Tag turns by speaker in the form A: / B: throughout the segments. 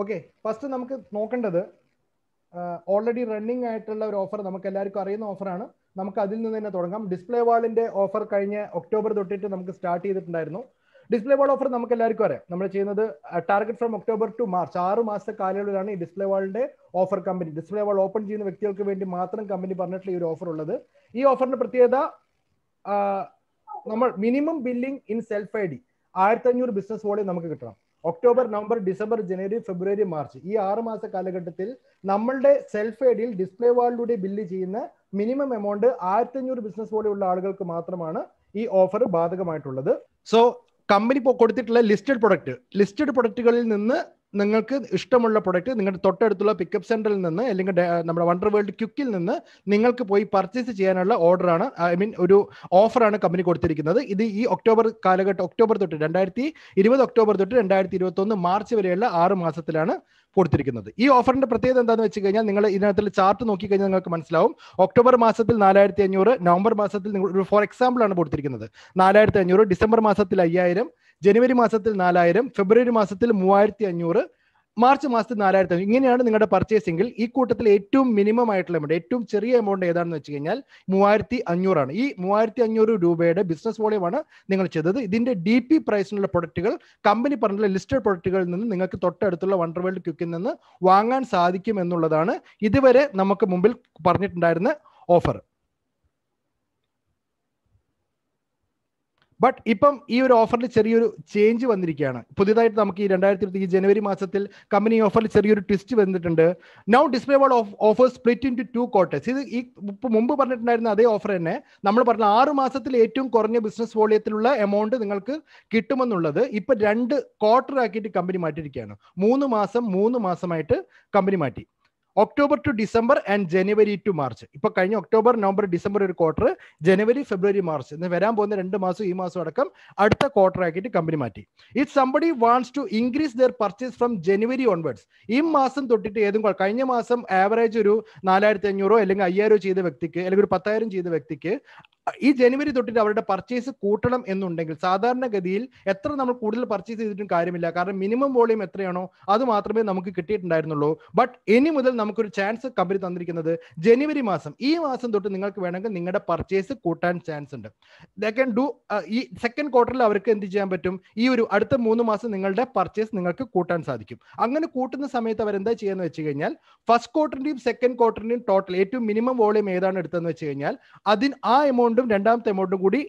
A: okay first നമുക്ക് നോക്കേണ്ടത് already running ആയിട്ടുള്ള ഒരു ഓഫർ നമുക്ക് എല്ലാവർക്കും അറിയുന്ന ഓഫറാണ് നമുക്ക് അതിൽ നിന്ന് തന്നെ തുടങ്ങാം ഡിസ്പ്ലേ വാളിന്റെ ഓഫർ കഴിഞ്ഞ ഒക്ടോബർ തൊട്ടിട്ട് നമുക്ക് സ്റ്റാർട്ട് ചെയ്തിട്ടുണ്ടായിരുന്നു ഡിസ്പ്ലേ വാൾ ഓഫർ നമുക്ക് എല്ലാവർക്കും അറിയാം നമ്മൾ ചെയ്യുന്നത് target from October to March ആറ് മാസത്തെ കാലയളവിലാണ് ഈ ഡിസ്പ്ലേ വാളിന്റെ offer company display wall open ചെയ്യുന്ന വ്യക്തികൾക്ക് വേണ്ടി മാത്രം കമ്പനി പറഞ്ഞിട്ടുള്ള ഈ ഒരു ഓഫർ ഉള്ളത് ഈ ഓഫറിന്റെ പ്രത്യേകത നമ്മൾ minimum billing in self I D ആയിരത്തി അഞ്ഞൂറ് ബിസിനസ് വോളിയം നമുക്ക് കിട്ടണം ഒക്ടോബർ നവംബർ ഡിസംബർ ജനുവരി ഫെബ്രുവരി മാർച്ച് ഈ ആറ് മാസ കാലഘട്ടത്തിൽ നമ്മളുടെ സെൽഫ് എയ്ഡിൽ ഡിസ്പ്ലേ വാളിലൂടെ ബില്ല് ചെയ്യുന്ന മിനിമം എമൗണ്ട് ആയിരത്തി അഞ്ഞൂറ് ബിസിനസ് പോലെയുള്ള ആളുകൾക്ക് മാത്രമാണ് ഈ ഓഫർ ബാധകമായിട്ടുള്ളത് സോ കമ്പനി കൊടുത്തിട്ടുള്ള ലിസ്റ്റഡ് പ്രൊഡക്റ്റ് ലിസ്റ്റഡ് പ്രൊഡക്റ്റുകളിൽ നിന്ന് നിങ്ങൾക്ക് ഇഷ്ടമുള്ള പ്രൊഡക്റ്റ് നിങ്ങളുടെ തൊട്ടടുത്തുള്ള പിക്കപ്പ് സെന്ററിൽ നിന്ന് അല്ലെങ്കിൽ നമ്മുടെ വണ്ടർ വേൾഡ് ക്യുക്കിൽ നിന്ന് നിങ്ങൾക്ക് പോയി പർച്ചേസ് ചെയ്യാനുള്ള ഓർഡറാണ് ഐ മീൻ ഒരു ഓഫറാണ് കമ്പനി കൊടുത്തിരിക്കുന്നത് ഇത് ഈ ഒക്ടോബർ കാലഘട്ടം ഒക്ടോബർ തൊട്ട് രണ്ടായിരത്തി ഇരുപത് ഒക്ടോബർ തൊട്ട് രണ്ടായിരത്തി ഇരുപത്തൊന്ന് മാർച്ച് വരെയുള്ള ആറ് മാസത്തിലാണ് കൊടുത്തിരിക്കുന്നത് ഈ ഓഫറിന്റെ പ്രത്യേകത എന്താണെന്ന് വെച്ച് കഴിഞ്ഞാൽ നിങ്ങൾ ഇതിനകത്ത് ചാർട്ട് നോക്കിക്കഴിഞ്ഞാൽ നിങ്ങൾക്ക് മനസ്സിലാവും ഒക്ടോബർ മാസത്തിൽ നാലായിരത്തി അഞ്ഞൂറ് നവംബർ മാസത്തിൽ നിങ്ങൾ ഫോർ എക്സാമ്പിൾ ആണ് കൊടുത്തിരിക്കുന്നത് നാലായിരത്തി അഞ്ഞൂറ് ഡിസംബർ മാസത്തിൽ അയ്യായിരം ജനുവരി മാസത്തിൽ നാലായിരം ഫെബ്രുവരി മാസത്തിൽ മൂവായിരത്തി അഞ്ഞൂറ് മാർച്ച് മാസത്തിൽ നാലായിരത്തി അഞ്ഞൂറ് ഇങ്ങനെയാണ് നിങ്ങളുടെ പർച്ചേസ് എങ്കിൽ ഈ കൂട്ടത്തിൽ ഏറ്റവും മിനിമം ആയിട്ടുള്ള എമൗണ്ട് ഏറ്റവും ചെറിയ എമൗണ്ട് ഏതാണെന്ന് വെച്ച് കഴിഞ്ഞാൽ മൂവായിരത്തി അഞ്ഞൂറാണ് ഈ മൂവായിരത്തി അഞ്ഞൂറ് രൂപയുടെ ബിസിനസ് വോളിയമാണ് നിങ്ങൾ ചെയ്തത് ഇതിന്റെ ഡി പി പ്രൈസിനുള്ള പ്രൊഡക്റ്റുകൾ കമ്പനി പറഞ്ഞിട്ടുള്ള ലിസ്റ്റഡ് പ്രൊഡക്റ്റുകളിൽ നിന്ന് നിങ്ങൾക്ക് തൊട്ടടുത്തുള്ള വണ്ടർ വേൾഡ് ക്യുക്കിൽ നിന്ന് വാങ്ങാൻ സാധിക്കും എന്നുള്ളതാണ് ഇതുവരെ നമുക്ക് മുമ്പിൽ പറഞ്ഞിട്ടുണ്ടായിരുന്ന ഓഫർ ബട്ട് ഇപ്പം ഈ ഒരു ഓഫറിൽ ചെറിയൊരു ചേഞ്ച് വന്നിരിക്കുകയാണ് പുതിയതായിട്ട് നമുക്ക് ഈ രണ്ടായിരത്തി ഇരുപത്തി ജനുവരി മാസത്തിൽ കമ്പനി ഓഫറിൽ ചെറിയൊരു ട്വിസ്റ്റ് വന്നിട്ടുണ്ട് now display wall of offer split in to two quarters ഇത് ഈ മുമ്പ് പറഞ്ഞിട്ടുണ്ടായിരുന്ന അതേ ഓഫർ തന്നെ നമ്മൾ പറഞ്ഞ ആറ് മാസത്തിൽ ഏറ്റവും കുറഞ്ഞ ബിസിനസ് വോളിയത്തിലുള്ള എമൗണ്ട് നിങ്ങൾക്ക് കിട്ടുമെന്നുള്ളത് ഇപ്പം രണ്ട് ക്വാർട്ടർ ആക്കിയിട്ട് കമ്പനി മാറ്റിയിരിക്കുകയാണ് മൂന്ന് മാസം മൂന്ന് മാസമായിട്ട് കമ്പനി മാറ്റി October to December and January to March ഇപ്പൊ കഴിഞ്ഞ ഒക്ടോബർ നവംബർ ഡിസംബർ ഒരു ക്വാർട്ടർ ജനുവരി ഫെബ്രുവരി മാർച്ച് എന്ന് വരാൻ പോകുന്ന രണ്ട് മാസം ഈ മാസം അടക്കം അടുത്ത ക്വാർട്ടർ ആക്കിയിട്ട് കമ്പനി മാറ്റി it somebody wants to increase their purchase from January onwards ഈ മാസം തൊട്ടിട്ട് ഏതും കഴിഞ്ഞ മാസം ആവറേജ് ഒരു നാലായിരത്തി അഞ്ഞൂറോ അല്ലെങ്കിൽ അയ്യായിരോ ചെയ്ത വ്യക്തിക്ക് അല്ലെങ്കിൽ ഒരു പത്തായിരം ചെയ്ത വ്യക്തിക്ക് ഈ ജനുവരി തൊട്ടിട്ട് അവരുടെ പർച്ചേസ് കൂട്ടണം എന്നുണ്ടെങ്കിൽ സാധാരണഗതിയിൽ എത്ര നമ്മൾ കൂടുതൽ പർച്ചേസ് ചെയ്തിട്ടും കാര്യമില്ല കാരണം മിനിമം വോളിയം എത്രയാണോ അത് മാത്രമേ നമുക്ക് കിട്ടിയിട്ടുണ്ടായിരുന്നുള്ളൂ ബട്ട് ഇനി മുതൽ നമുക്കൊരു ചാൻസ് കമ്പനി തന്നിരിക്കുന്നത് ജനുവരി മാസം ഈ മാസം തൊട്ട് നിങ്ങൾക്ക് വേണമെങ്കിൽ നിങ്ങളുടെ പർച്ചേസ് കൂട്ടാൻ ചാൻസ് ഉണ്ട് ഡു ഈ സെക്കൻഡ് ക്വാർട്ടറിൽ അവർക്ക് എന്ത് ചെയ്യാൻ പറ്റും ഈ ഒരു അടുത്ത മൂന്ന് മാസം നിങ്ങളുടെ പർച്ചേസ് നിങ്ങൾക്ക് കൂട്ടാൻ സാധിക്കും അങ്ങനെ കൂട്ടുന്ന സമയത്ത് അവരെന്താ ചെയ്യാന്ന് വെച്ച് കഴിഞ്ഞാൽ ഫസ്റ്റ് ക്വാർട്ടറിന്റെയും സെക്കൻഡ് ക്വാർട്ടറിന്റെയും ടോട്ടൽ ഏറ്റവും മിനിമം വോളിയം ഏതാണ് എടുത്തതെന്ന് വെച്ച് കഴിഞ്ഞാൽ അതിന് ആ എമൗണ്ട് എമൗണ്ടും രണ്ടാമത്തെ എമൗണ്ടും കൂടി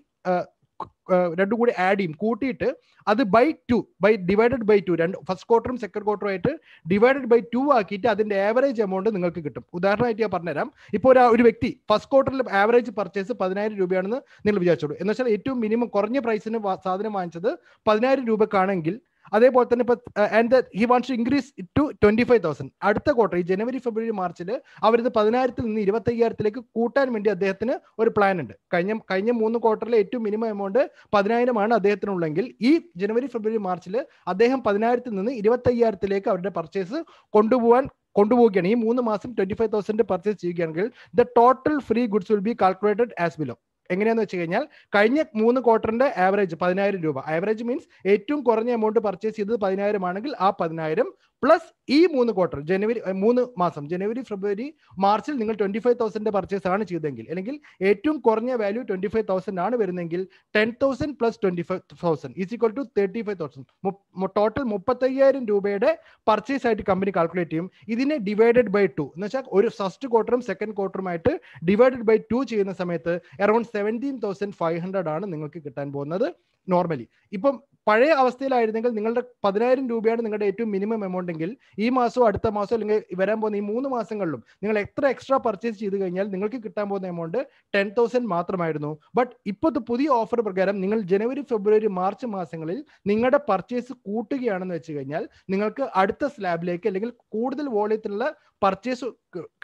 A: രണ്ടും കൂടി ആഡ് ചെയ്യും കൂട്ടിയിട്ട് അത് by two by divided by two രണ്ട് ഫസ്റ്റ് ക്വാർട്ടറും സെക്കൻഡ് ക്വാർട്ടറും ആയിട്ട് ഡിവൈഡഡ് ബൈ ടു ആക്കിയിട്ട് അതിന്റെ ആവറേജ് എമൗണ്ട് നിങ്ങൾക്ക് കിട്ടും ഉദാഹരണമായിട്ട് ഞാൻ പറഞ്ഞുതരാം ഇപ്പോൾ ഒരു ഒരു വ്യക്തി ഫസ്റ്റ് ക്വാർട്ടറിൽ ആവറേജ് പർച്ചേസ് പതിനായിരം രൂപയാണെന്ന് നിങ്ങൾ വിചാരിച്ചോളൂ എന്ന് വെച്ചാൽ ഏറ്റവും മിനിമം കുറഞ്ഞ പ്രൈസിന് സാധനം വാങ്ങിച്ചത് പതിനായിരം രൂപക്കാണെങ്കിൽ അതേപോലെ തന്നെ ഇപ്പൊ and he wants to increase to twenty five thousand അടുത്ത ക്വാർട്ടർ ഈ ജനുവരി ഫെബ്രുവരി മാർച്ചിൽ അവരിത് പതിനായിരത്തിൽ നിന്ന് ഇരുപത്തി അയ്യായിരത്തിലേക്ക് കൂട്ടാൻ വേണ്ടി അദ്ദേഹത്തിന് ഒരു പ്ലാൻ ഉണ്ട് കഴിഞ്ഞ കഴിഞ്ഞ മൂന്ന് ക്വാർട്ടറിലെ ഏറ്റവും മിനിമം എമൗണ്ട് പതിനായിരമാണ് അദ്ദേഹത്തിനുള്ളെങ്കിൽ ഈ ജനുവരി ഫെബ്രുവരി മാർച്ചിൽ അദ്ദേഹം പതിനായിരത്തിൽ നിന്ന് ഇരുപത്തി അയ്യായിരത്തിലേക്ക് അവരുടെ പർച്ചേസ് കൊണ്ടുപോകാൻ കൊണ്ടുപോവുകയാണ് ഈ മൂന്ന് മാസം ട്വന്റി ഫൈവ് തൗസൻഡ് പർച്ചേസ് ചെയ്യുകയാണെങ്കിൽ the total free goods will be calculated as below എങ്ങനെയാന്ന് വെച്ച് കഴിഞ്ഞാൽ കഴിഞ്ഞ മൂന്ന് ക്വാർട്ടറിന്റെ ആവറേജ് പതിനായിരം രൂപ ആവറേജ് മീൻസ് ഏറ്റവും കുറഞ്ഞ എമൗണ്ട് പർച്ചേസ് ചെയ്തത് പതിനായിരം ആണെങ്കിൽ ആ പതിനായിരം പ്ലസ് ഈ മൂന്ന് ക്വാർട്ടർ ജനുവരി മൂന്ന് മാസം ജനുവരി ഫെബ്രുവരി മാർച്ചിൽ നിങ്ങൾ ട്വന്റി ഫൈവ് തൗസൻഡ് പർച്ചേസ് ആണ് ചെയ്തെങ്കിൽ അല്ലെങ്കിൽ ഏറ്റവും കുറഞ്ഞ വാല്യൂ ട്വന്റി ഫൈവ് തൗസൻഡ് ആണ് വരുന്നതെങ്കിൽ ten thousand plus twenty five thousand is equal to thirty five thousand total മുപ്പത്തയ്യായിരം രൂപയുടെ പർച്ചേസ് ആയിട്ട് കമ്പനി കാൽക്കുലേറ്റ് ചെയ്യും ഇതിനെ ഡിവൈഡഡ് ബൈ ടു എന്ന് വെച്ചാൽ ഒരു ഫസ്റ്റ് ക്വാർട്ടറും സെക്കൻഡ് ക്വാർട്ടറുമായിട്ട് ഡിവൈഡഡ് ബൈ ടു ചെയ്യുന്ന സമയത്ത് around seventeen thousand five hundred ആണ് നിങ്ങൾക്ക് കിട്ടാൻ പോകുന്നത് നോർമലി ഇപ്പം പഴയ അവസ്ഥയിലായിരുന്നെങ്കിൽ നിങ്ങളുടെ പതിനായിരം രൂപയാണ് നിങ്ങളുടെ ഏറ്റവും മിനിമം എമൗണ്ട് എങ്കിൽ ഈ മാസവും അടുത്ത മാസം അല്ലെങ്കിൽ വരാൻ പോകുന്ന ഈ മൂന്ന് മാസങ്ങളിലും നിങ്ങൾ എത്ര എക്സ്ട്രാ പർച്ചേസ് ചെയ്ത് കഴിഞ്ഞാൽ നിങ്ങൾക്ക് കിട്ടാൻ പോകുന്ന എമൗണ്ട് ടെൻ തൗസൻഡ് മാത്രമായിരുന്നു ബട്ട് ഇപ്പോഴത്തെ പുതിയ ഓഫർ പ്രകാരം നിങ്ങൾ ജനുവരി ഫെബ്രുവരി മാർച്ച് മാസങ്ങളിൽ നിങ്ങളുടെ പർച്ചേസ് കൂട്ടുകയാണെന്ന് വെച്ച് കഴിഞ്ഞാൽ നിങ്ങൾക്ക് അടുത്ത സ്ലാബിലേക്ക് അല്ലെങ്കിൽ കൂടുതൽ വോളിയത്തിലുള്ള പർച്ചേസ്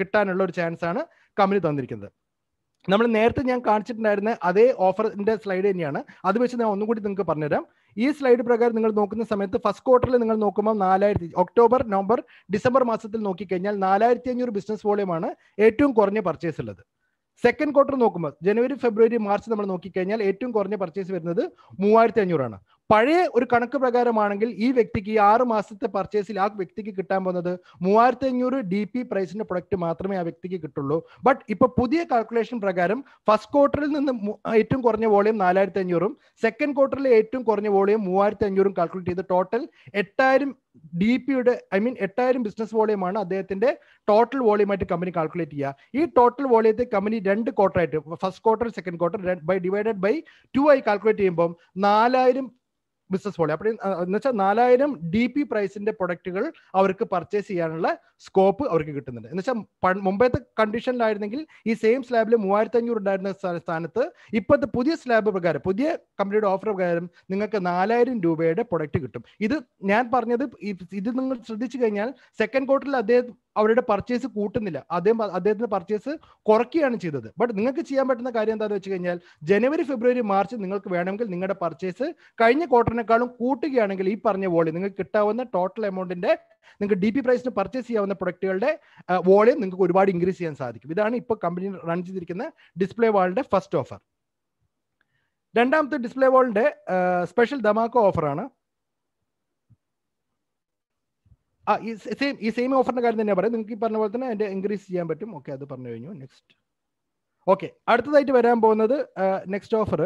A: കിട്ടാനുള്ള ഒരു ചാൻസ് ആണ് കമ്പനി തന്നിരിക്കുന്നത് നമ്മൾ നേരത്തെ ഞാൻ കാണിച്ചിട്ടുണ്ടായിരുന്ന അതേ ഓഫറിന്റെ സ്ലൈഡ് തന്നെയാണ് അത് വെച്ച് ഞാൻ ഒന്നും കൂടി നിങ്ങൾക്ക് പറഞ്ഞുതരാം ഈ സ്ലൈഡ് പ്രകാരം നിങ്ങൾ നോക്കുന്ന സമയത്ത് ഫസ്റ്റ് ക്വാർട്ടറിൽ നിങ്ങൾ നോക്കുമ്പോൾ നാലായിരത്തി ഒക്ടോബർ നവംബർ ഡിസംബർ മാസത്തിൽ നോക്കിക്കഴിഞ്ഞാൽ നാലായിരത്തി അഞ്ഞൂറ് ബിസിനസ് വോളിയമാണ് ഏറ്റവും കുറഞ്ഞ പർച്ചേസ് ഉള്ളത് സെക്കൻഡ് ക്വാർട്ടർ നോക്കുമ്പോൾ ജനുവരി ഫെബ്രുവരി മാർച്ച് നമ്മൾ നോക്കിക്കഴിഞ്ഞാൽ ഏറ്റവും കുറഞ്ഞ പർച്ചേസ് വരുന്നത് മൂവായിരത്തി അഞ്ഞൂറാണ് പഴയ ഒരു കണക്ക് പ്രകാരമാണെങ്കിൽ ഈ വ്യക്തിക്ക് ഈ ആറ് മാസത്തെ പർച്ചേസിൽ ആ വ്യക്തിക്ക് കിട്ടാൻ പോകുന്നത് മൂവായിരത്തി അഞ്ഞൂറ് ഡി പി പ്രൈസിന്റെ പ്രൊഡക്റ്റ് മാത്രമേ ആ വ്യക്തിക്ക് കിട്ടുള്ളൂ ബട്ട് ഇപ്പൊ പുതിയ കാൽക്കുലേഷൻ പ്രകാരം ഫസ്റ്റ് ക്വാർട്ടറിൽ നിന്ന് ഏറ്റവും കുറഞ്ഞ വോളിയം നാലായിരത്തി അഞ്ഞൂറും സെക്കൻഡ് ക്വാർട്ടറിൽ ഏറ്റവും കുറഞ്ഞ വോളിയം മൂവായിരത്തി അഞ്ഞൂറും കാൽക്കുലേറ്റ് ചെയ്ത് ടോട്ടൽ എട്ടായിരം ഡി പിയുടെ ഐ മീൻ എട്ടായിരം ബിസിനസ് വോളിയമാണ് അദ്ദേഹത്തിന്റെ ടോട്ടൽ വോളിയമായിട്ട് കമ്പനി കാൽക്കുലേറ്റ് ചെയ്യുക ഈ ടോട്ടൽ വോളിയത്തെ കമ്പനി രണ്ട് ആയിട്ട് first quarter second quarter by divided by two ആയി കാൽക്കുലേറ്റ് ചെയ്യുമ്പോൾ നാലായിരം ബിസിനസ് വോളിയം അപ്പം എന്ന് വെച്ചാൽ നാലായിരം ഡി പി പ്രൈസിന്റെ പ്രൊഡക്റ്റുകൾ അവർക്ക് പർച്ചേസ് ചെയ്യാനുള്ള സ്കോപ്പ് അവർക്ക് കിട്ടുന്നുണ്ട് എന്നുവെച്ചാൽ മുമ്പത്തെ കണ്ടീഷനിലായിരുന്നെങ്കിൽ ഈ സെയിം സ്ലാബിൽ മൂവായിരത്തി അഞ്ഞൂറ് ഉണ്ടായിരുന്ന സ്ഥാനത്ത് ഇപ്പോഴത്തെ പുതിയ സ്ലാബ് പ്രകാരം പുതിയ കമ്പനിയുടെ ഓഫർ പ്രകാരം നിങ്ങൾക്ക് നാലായിരം രൂപയുടെ പ്രൊഡക്റ്റ് കിട്ടും ഇത് ഞാൻ പറഞ്ഞത് ഇത് നിങ്ങൾ ശ്രദ്ധിച്ചു കഴിഞ്ഞാൽ സെക്കൻഡ് ക്വാർട്ടറിൽ അദ്ദേഹം അവരുടെ പർച്ചേസ് കൂട്ടുന്നില്ല അദ്ദേഹം അദ്ദേഹത്തിന്റെ പർച്ചേസ് കുറയ്ക്കുകയാണ് ചെയ്തത് ബട്ട് നിങ്ങൾക്ക് ചെയ്യാൻ പറ്റുന്ന കാര്യം എന്താണെന്ന് വെച്ച് കഴിഞ്ഞാൽ ജനുവരി ഫെബ്രുവരി മാർച്ച് നിങ്ങൾക്ക് വേണമെങ്കിൽ നിങ്ങളുടെ പർച്ചേസ് കഴിഞ്ഞ ക്വാർട്ടറിനെക്കാളും കൂട്ടുകയാണെങ്കിൽ ഈ പറഞ്ഞ വോളിയം നിങ്ങൾക്ക് കിട്ടാവുന്ന ടോട്ടൽ എമൗണ്ടിന്റെ നിങ്ങൾക്ക് ഡി പി പ്രൈസിന് പർച്ചേസ് ചെയ്യാവുന്ന പ്രൊഡക്റ്റുകളുടെ വോളിയം നിങ്ങൾക്ക് ഒരുപാട് ഇൻക്രീസ് ചെയ്യാൻ സാധിക്കും ഇതാണ് ഇപ്പോൾ കമ്പനി റൺ ചെയ്തിരിക്കുന്ന ഡിസ്പ്ലേ വാളിന്റെ ഫസ്റ്റ് ഓഫർ രണ്ടാമത്തെ ഡിസ്പ്ലേ വാളിന്റെ സ്പെഷ്യൽ ധമാക്കോ ഓഫറാണ് ആ ഈ സെയിം ഈ സെയിം ഓഫറിന്റെ കാര്യം തന്നെയാണ് പറയാം നിങ്ങൾക്ക് ഈ പറഞ്ഞ പോലെ തന്നെ അതിന്റെ ഇൻക്രീസ് ചെയ്യാൻ പറ്റും ഓക്കെ അത് പറഞ്ഞു കഴിഞ്ഞു നെക്സ്റ്റ് ഓക്കെ അടുത്തതായിട്ട് വരാൻ പോകുന്നത് next offer